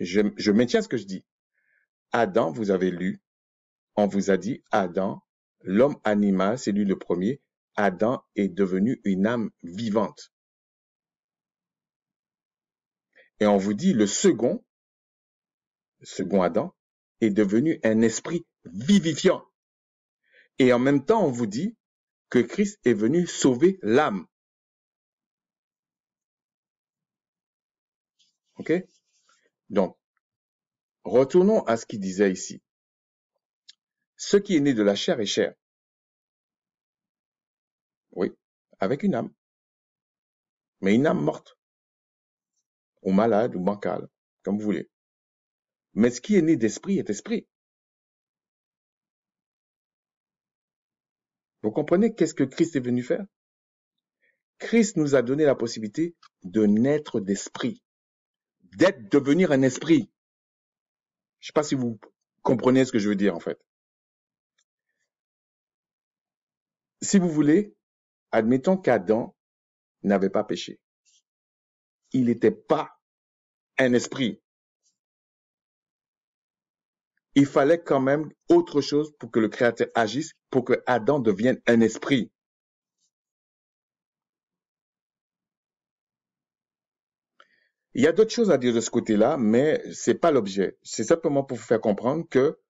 Je, je maintiens ce que je dis. Adam, vous avez lu, on vous a dit Adam L'homme animal, c'est lui le premier, Adam est devenu une âme vivante. Et on vous dit, le second, le second Adam, est devenu un esprit vivifiant. Et en même temps, on vous dit que Christ est venu sauver l'âme. OK Donc, retournons à ce qu'il disait ici. Ce qui est né de la chair est chair. Oui, avec une âme. Mais une âme morte. Ou malade, ou bancale, comme vous voulez. Mais ce qui est né d'esprit est esprit. Vous comprenez qu'est-ce que Christ est venu faire Christ nous a donné la possibilité de naître d'esprit, d'être, devenir un esprit. Je ne sais pas si vous comprenez ce que je veux dire en fait. Si vous voulez, admettons qu'Adam n'avait pas péché. Il n'était pas un esprit. Il fallait quand même autre chose pour que le Créateur agisse, pour que Adam devienne un esprit. Il y a d'autres choses à dire de ce côté-là, mais c'est pas l'objet. C'est simplement pour vous faire comprendre que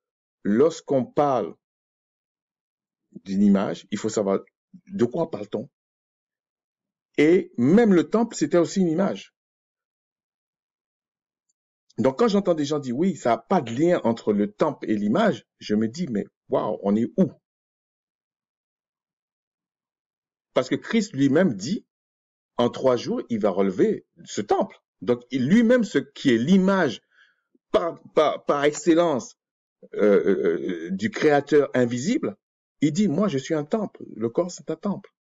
lorsqu'on parle d'une image, il faut savoir de quoi parle-t-on. Et même le temple, c'était aussi une image. Donc quand j'entends des gens dire oui, ça n'a pas de lien entre le temple et l'image, je me dis mais waouh, on est où Parce que Christ lui-même dit, en trois jours, il va relever ce temple. Donc lui-même, ce qui est l'image par, par, excellence euh, euh, euh, du Créateur invisible, il dit, moi je suis un temple, le corps c'est un temple.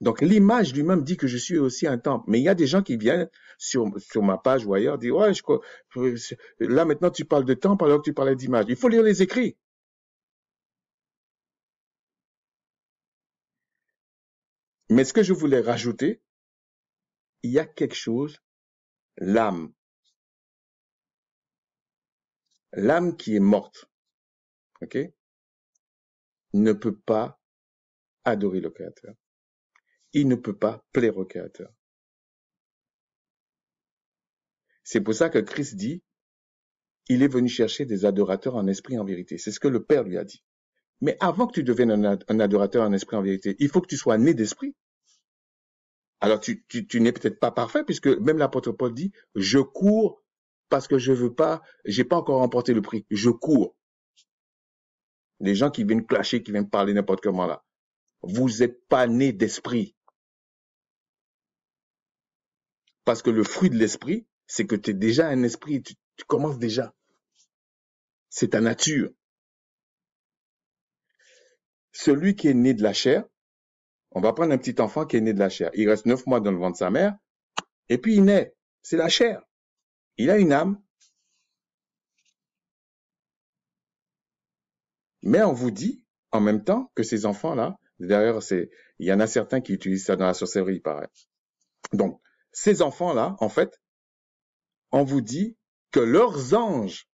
Donc l'image lui-même dit que je suis aussi un temple. Mais il y a des gens qui viennent sur, sur ma page ou ailleurs, disent, ouais, là maintenant tu parles de temple alors que tu parlais d'image. Il faut lire les écrits. Mais ce que je voulais rajouter, il y a quelque chose, l'âme. L'âme qui est morte. OK ne peut pas adorer le Créateur. Il ne peut pas plaire au Créateur. C'est pour ça que Christ dit, il est venu chercher des adorateurs en esprit en vérité. C'est ce que le Père lui a dit. Mais avant que tu deviennes un adorateur en esprit en vérité, il faut que tu sois né d'esprit. Alors tu, tu, n'es peut-être pas parfait puisque même l'apôtre Paul dit, je cours parce que je veux pas, j'ai pas encore remporté le prix. Je cours les gens qui viennent clasher, qui viennent parler n'importe comment là. Vous n'êtes pas né d'esprit. Parce que le fruit de l'esprit, c'est que tu es déjà un esprit, tu, tu commences déjà. C'est ta nature. Celui qui est né de la chair, on va prendre un petit enfant qui est né de la chair. Il reste neuf mois dans le ventre de sa mère, et puis il naît. C'est la chair. Il a une âme, Mais on vous dit en même temps que ces enfants-là, d'ailleurs, c'est, il y en a certains qui utilisent ça dans la sorcellerie, pareil. Donc, ces enfants-là, en fait, on vous dit que leurs anges,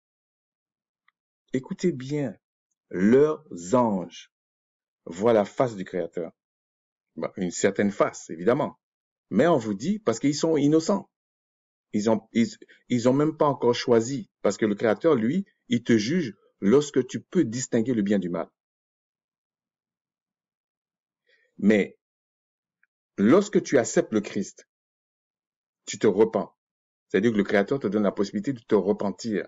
écoutez bien, leurs anges voient la face du Créateur. Bah, une certaine face, évidemment. Mais on vous dit parce qu'ils sont innocents. Ils ont, ils ont même pas encore choisi parce que le Créateur, lui, il te juge lorsque tu peux distinguer le bien du mal. Mais lorsque tu acceptes le Christ, tu te repens. C'est-à-dire que le Créateur te donne la possibilité de te repentir.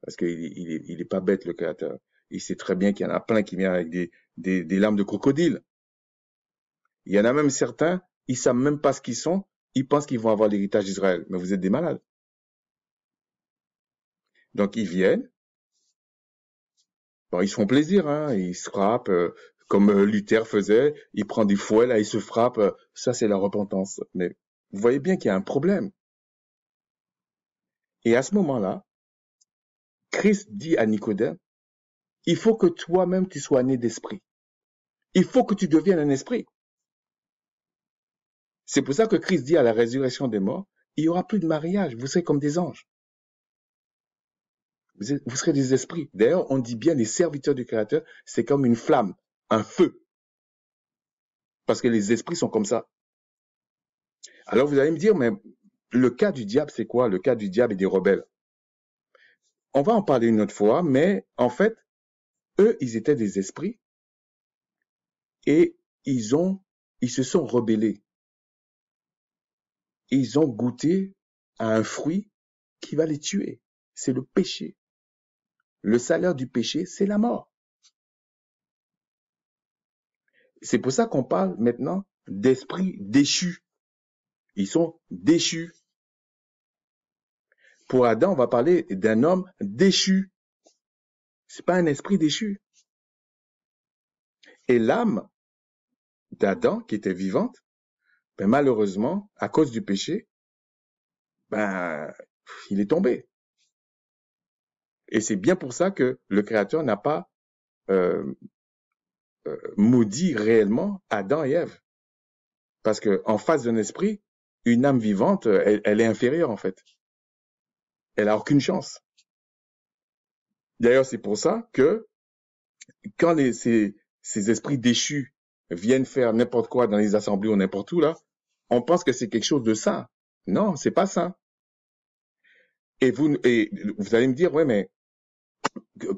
Parce qu'il n'est il est, pas bête, le Créateur. Il sait très bien qu'il y en a plein qui viennent avec des, des, des larmes de crocodile. Il y en a même certains, ils savent même pas ce qu'ils sont. Ils pensent qu'ils vont avoir l'héritage d'Israël. Mais vous êtes des malades. Donc ils viennent, ils se font plaisir, hein. ils se frappent, euh, comme euh, Luther faisait, il prend des fouets, là, il se frappe, euh, ça c'est la repentance. Mais vous voyez bien qu'il y a un problème. Et à ce moment-là, Christ dit à Nicodème, il faut que toi-même tu sois né d'esprit. Il faut que tu deviennes un esprit. C'est pour ça que Christ dit à la résurrection des morts, il y aura plus de mariage, vous serez comme des anges. Vous, serez des esprits. D'ailleurs, on dit bien les serviteurs du Créateur, c'est comme une flamme, un feu. Parce que les esprits sont comme ça. Alors vous allez me dire, mais le cas du diable, c'est quoi Le cas du diable et des rebelles. On va en parler une autre fois, mais en fait, eux, ils étaient des esprits et ils ont, ils se sont rebellés. Ils ont goûté à un fruit qui va les tuer. C'est le péché le salaire du péché, c'est la mort. C'est pour ça qu'on parle maintenant d'esprits déchus. Ils sont déchus. Pour Adam, on va parler d'un homme déchu. C'est pas un esprit déchu. Et l'âme d'Adam, qui était vivante, ben malheureusement, à cause du péché, ben, il est tombé. Et c'est bien pour ça que le Créateur n'a pas euh, euh, maudit réellement Adam et Ève. Parce que en face d'un esprit, une âme vivante, elle, est inférieure en fait. Elle a aucune chance. D'ailleurs, c'est pour ça que quand les, ces, ces esprits déchus viennent faire n'importe quoi dans les assemblées ou n'importe où là, on pense que c'est quelque chose de ça. Non, c'est pas ça. Et vous, et vous allez me dire, ouais, mais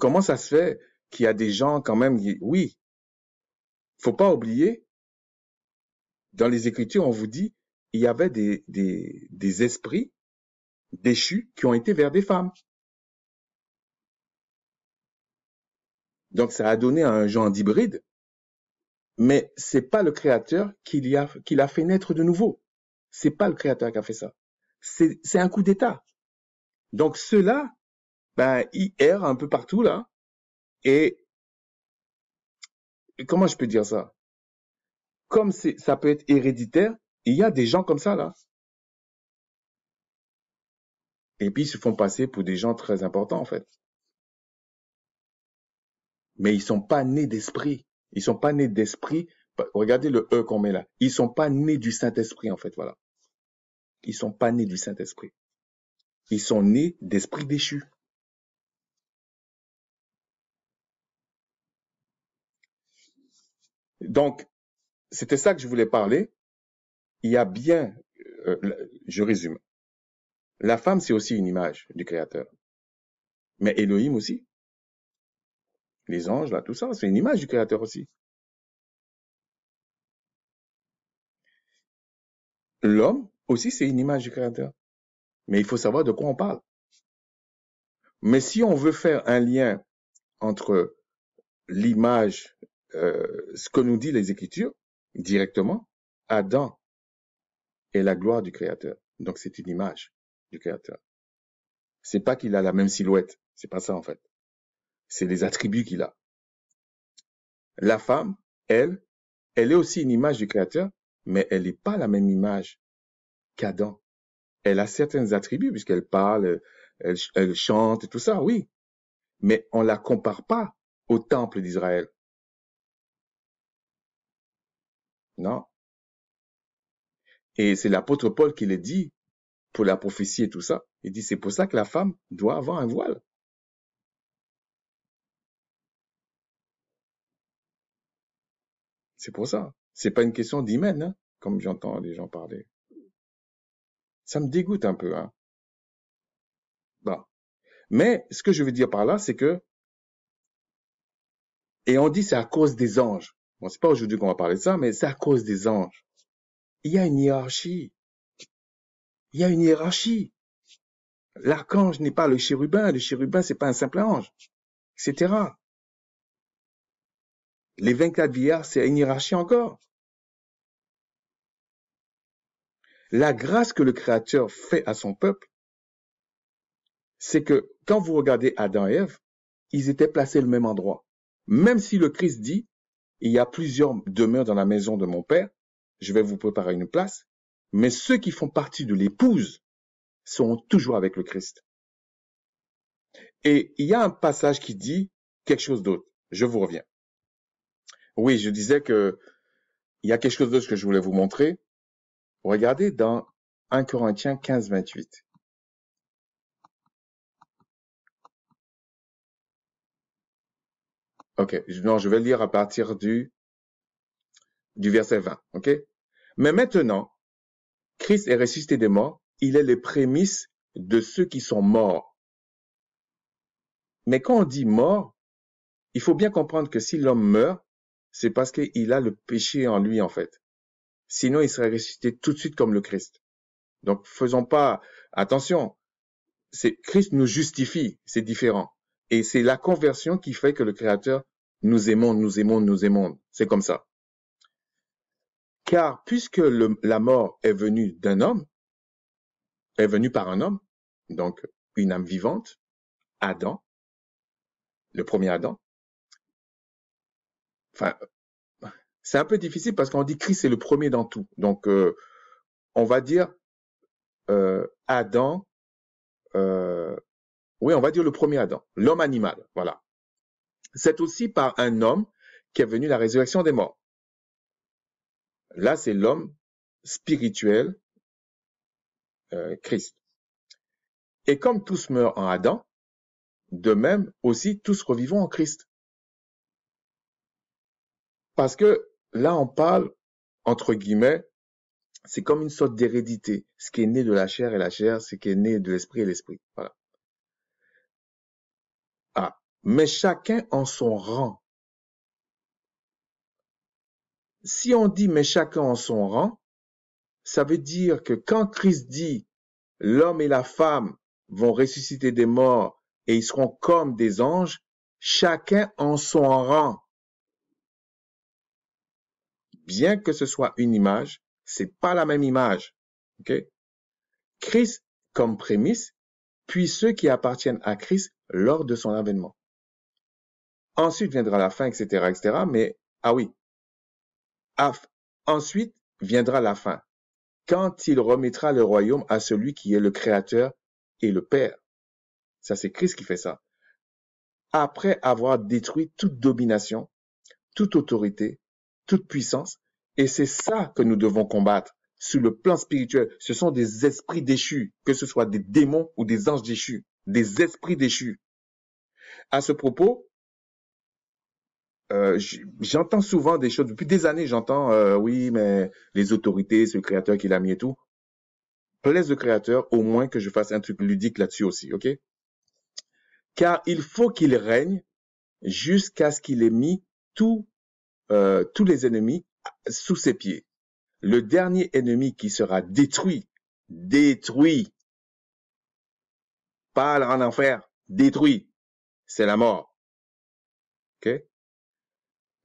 comment ça se fait qu'il y a des gens quand même, il oui, faut pas oublier, dans les Écritures, on vous dit, il y avait des, des, des esprits déchus qui ont été vers des femmes. Donc ça a donné un genre d'hybride, mais c'est pas le Créateur qui l'a fait naître de nouveau. C'est pas le Créateur qui a fait ça. C'est un coup d'État. Donc cela ben, bah, ils errent un peu partout là. Et, comment je peux dire ça Comme ça peut être héréditaire, il y a des gens comme ça là. Et puis ils se font passer pour des gens très importants en fait. Mais ils sont pas nés d'esprit. Ils sont pas nés d'esprit. Bah, regardez le E qu'on met là. Ils sont pas nés du Saint-Esprit en fait, voilà. Ils sont pas nés du Saint-Esprit. Ils sont nés d'esprit déchu. Donc, c'était ça que je voulais parler. Il y a bien, euh, je résume. La femme, c'est aussi une image du Créateur. Mais Elohim aussi. Les anges, là, tout ça, c'est une image du Créateur aussi. L'homme aussi, c'est une image du Créateur. Mais il faut savoir de quoi on parle. Mais si on veut faire un lien entre l'image euh, ce que nous dit les Écritures directement, Adam est la gloire du Créateur. Donc c'est une image du Créateur. C'est pas qu'il a la même silhouette, c'est pas ça en fait. C'est les attributs qu'il a. La femme, elle, elle est aussi une image du Créateur, mais elle n'est pas la même image qu'Adam. Elle a certains attributs puisqu'elle parle, elle, elle chante et tout ça, oui. Mais on la compare pas au temple d'Israël. Non. Et c'est l'apôtre Paul qui le dit pour la prophétie et tout ça. Il dit, c'est pour ça que la femme doit avoir un voile. C'est pour ça. C'est pas une question d'hymen, hein, comme j'entends les gens parler. Ça me dégoûte un peu. Hein. Bon. Mais ce que je veux dire par là, c'est que et on dit c'est à cause des anges. Bon, c'est pas aujourd'hui qu'on va parler de ça, mais c'est à cause des anges. Il y a une hiérarchie. Il y a une hiérarchie. L'archange n'est pas le chérubin. Le chérubin, c'est pas un simple ange, etc. Les 24 billards, c'est une hiérarchie encore. La grâce que le Créateur fait à son peuple, c'est que quand vous regardez Adam et Ève, ils étaient placés au même endroit. Même si le Christ dit, il y a plusieurs demeures dans la maison de mon père, je vais vous préparer une place, mais ceux qui font partie de l'épouse seront toujours avec le Christ. Et il y a un passage qui dit quelque chose d'autre. Je vous reviens. Oui, je disais que il y a quelque chose d'autre que je voulais vous montrer. Regardez dans 1 Corinthiens 15, 28. OK. Non, je vais lire à partir du, du verset 20. OK? Mais maintenant, Christ est ressuscité des morts. Il est les prémices de ceux qui sont morts. Mais quand on dit mort, il faut bien comprendre que si l'homme meurt, c'est parce qu'il a le péché en lui, en fait. Sinon, il serait ressuscité tout de suite comme le Christ. Donc, faisons pas attention. C'est Christ nous justifie. C'est différent. Et c'est la conversion qui fait que le Créateur nous aimons, nous aimons, nous aimons. C'est comme ça. Car puisque le, la mort est venue d'un homme, est venue par un homme, donc une âme vivante, Adam, le premier Adam. Enfin, c'est un peu difficile parce qu'on dit Christ est le premier dans tout. Donc, euh, on va dire euh, Adam, euh, oui, on va dire le premier Adam, l'homme animal, voilà. C'est aussi par un homme qui est venu la résurrection des morts. Là, c'est l'homme spirituel, euh, Christ. Et comme tous meurent en Adam, de même aussi tous revivons en Christ. Parce que là, on parle, entre guillemets, c'est comme une sorte d'hérédité. Ce qui est né de la chair et la chair, ce qui est né de l'esprit et l'esprit. Voilà mais chacun en son rang. Si on dit mais chacun en son rang, ça veut dire que quand Christ dit l'homme et la femme vont ressusciter des morts et ils seront comme des anges, chacun en son rang. Bien que ce soit une image, c'est pas la même image. Christ comme prémisse, puis ceux qui appartiennent à Christ lors de son avènement. Ensuite viendra la fin, etc., etc. Mais, ah oui. ensuite viendra la fin. Quand il remettra le royaume à celui qui est le créateur et le père. Ça, c'est Christ qui fait ça. Après avoir détruit toute domination, toute autorité, toute puissance, et c'est ça que nous devons combattre sur le plan spirituel. Ce sont des esprits déchus, que ce soit des démons ou des anges déchus, des esprits déchus. À ce propos, euh, j'entends souvent des choses, depuis des années, j'entends, euh, oui, mais les autorités, ce créateur qui l'a mis et tout. Plaise le créateur, au moins que je fasse un truc ludique là-dessus aussi, ok Car il faut qu'il règne jusqu'à ce qu'il ait mis tout, euh, tous les ennemis sous ses pieds. Le dernier ennemi qui sera détruit, détruit, pas en enfer, détruit, c'est la mort. ok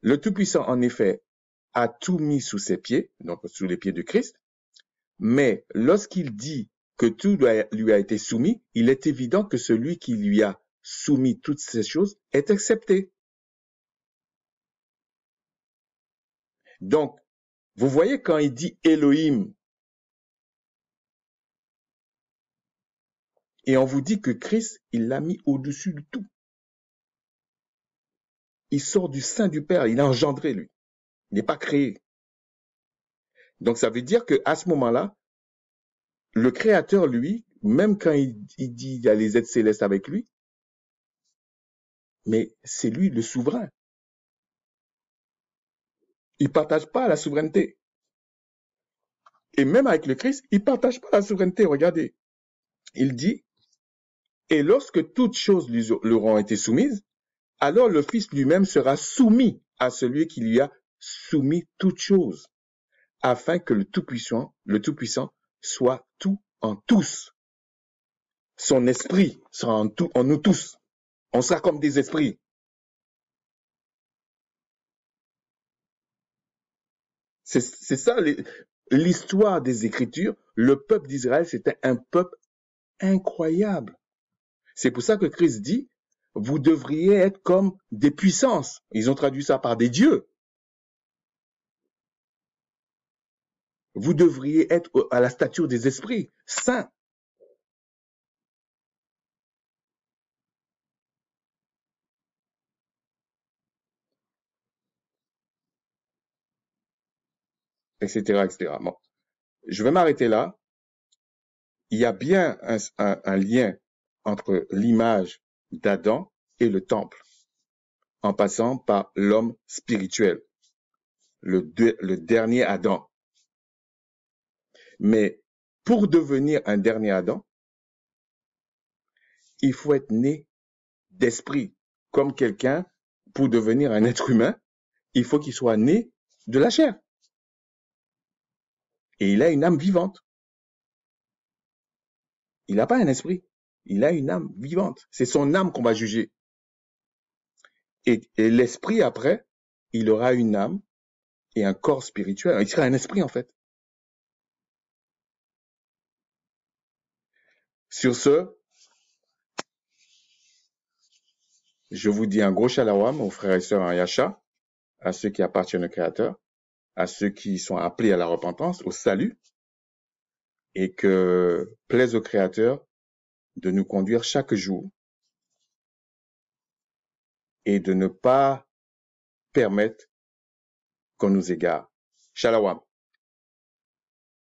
le Tout-Puissant, en effet, a tout mis sous ses pieds, donc sous les pieds de Christ, mais lorsqu'il dit que tout lui a été soumis, il est évident que celui qui lui a soumis toutes ces choses est accepté. Donc, vous voyez quand il dit Elohim, et on vous dit que Christ, il l'a mis au-dessus de tout il sort du sein du Père, il est engendré, lui. Il n'est pas créé. Donc ça veut dire que à ce moment-là, le Créateur, lui, même quand il, dit il y a les êtres célestes avec lui, mais c'est lui le souverain. Il ne partage pas la souveraineté. Et même avec le Christ, il ne partage pas la souveraineté. Regardez, il dit, et lorsque toutes choses lui ont été soumises, alors le Fils lui-même sera soumis à celui qui lui a soumis toutes choses, afin que le Tout-Puissant, le Tout-Puissant soit tout en tous. Son esprit sera en en nous tous. On sera comme des esprits. C'est ça l'histoire des Écritures. Le peuple d'Israël, c'était un peuple incroyable. C'est pour ça que Christ dit, vous devriez être comme des puissances. Ils ont traduit ça par des dieux. Vous devriez être à la stature des esprits saints. etc., etc. Je vais m'arrêter là. Il y a bien un lien entre l'image d'Adam et le temple, en passant par l'homme spirituel, le, le dernier Adam. Mais pour devenir un dernier Adam, il faut être né d'esprit, comme quelqu'un, pour devenir un être humain, il faut qu'il soit né de la chair. Et il a une âme vivante. Il n'a pas un esprit. Il a une âme vivante. C'est son âme qu'on va juger. Et, l'esprit, après, il aura une âme et un corps spirituel. Il sera un esprit, en fait. Sur ce, je vous dis un gros shalom aux frères et sœurs en Yasha, à ceux qui appartiennent au Créateur, à ceux qui sont appelés à la repentance, au salut, et que plaise au Créateur de nous conduire chaque jour et de ne pas permettre qu'on nous égare. Shalawam.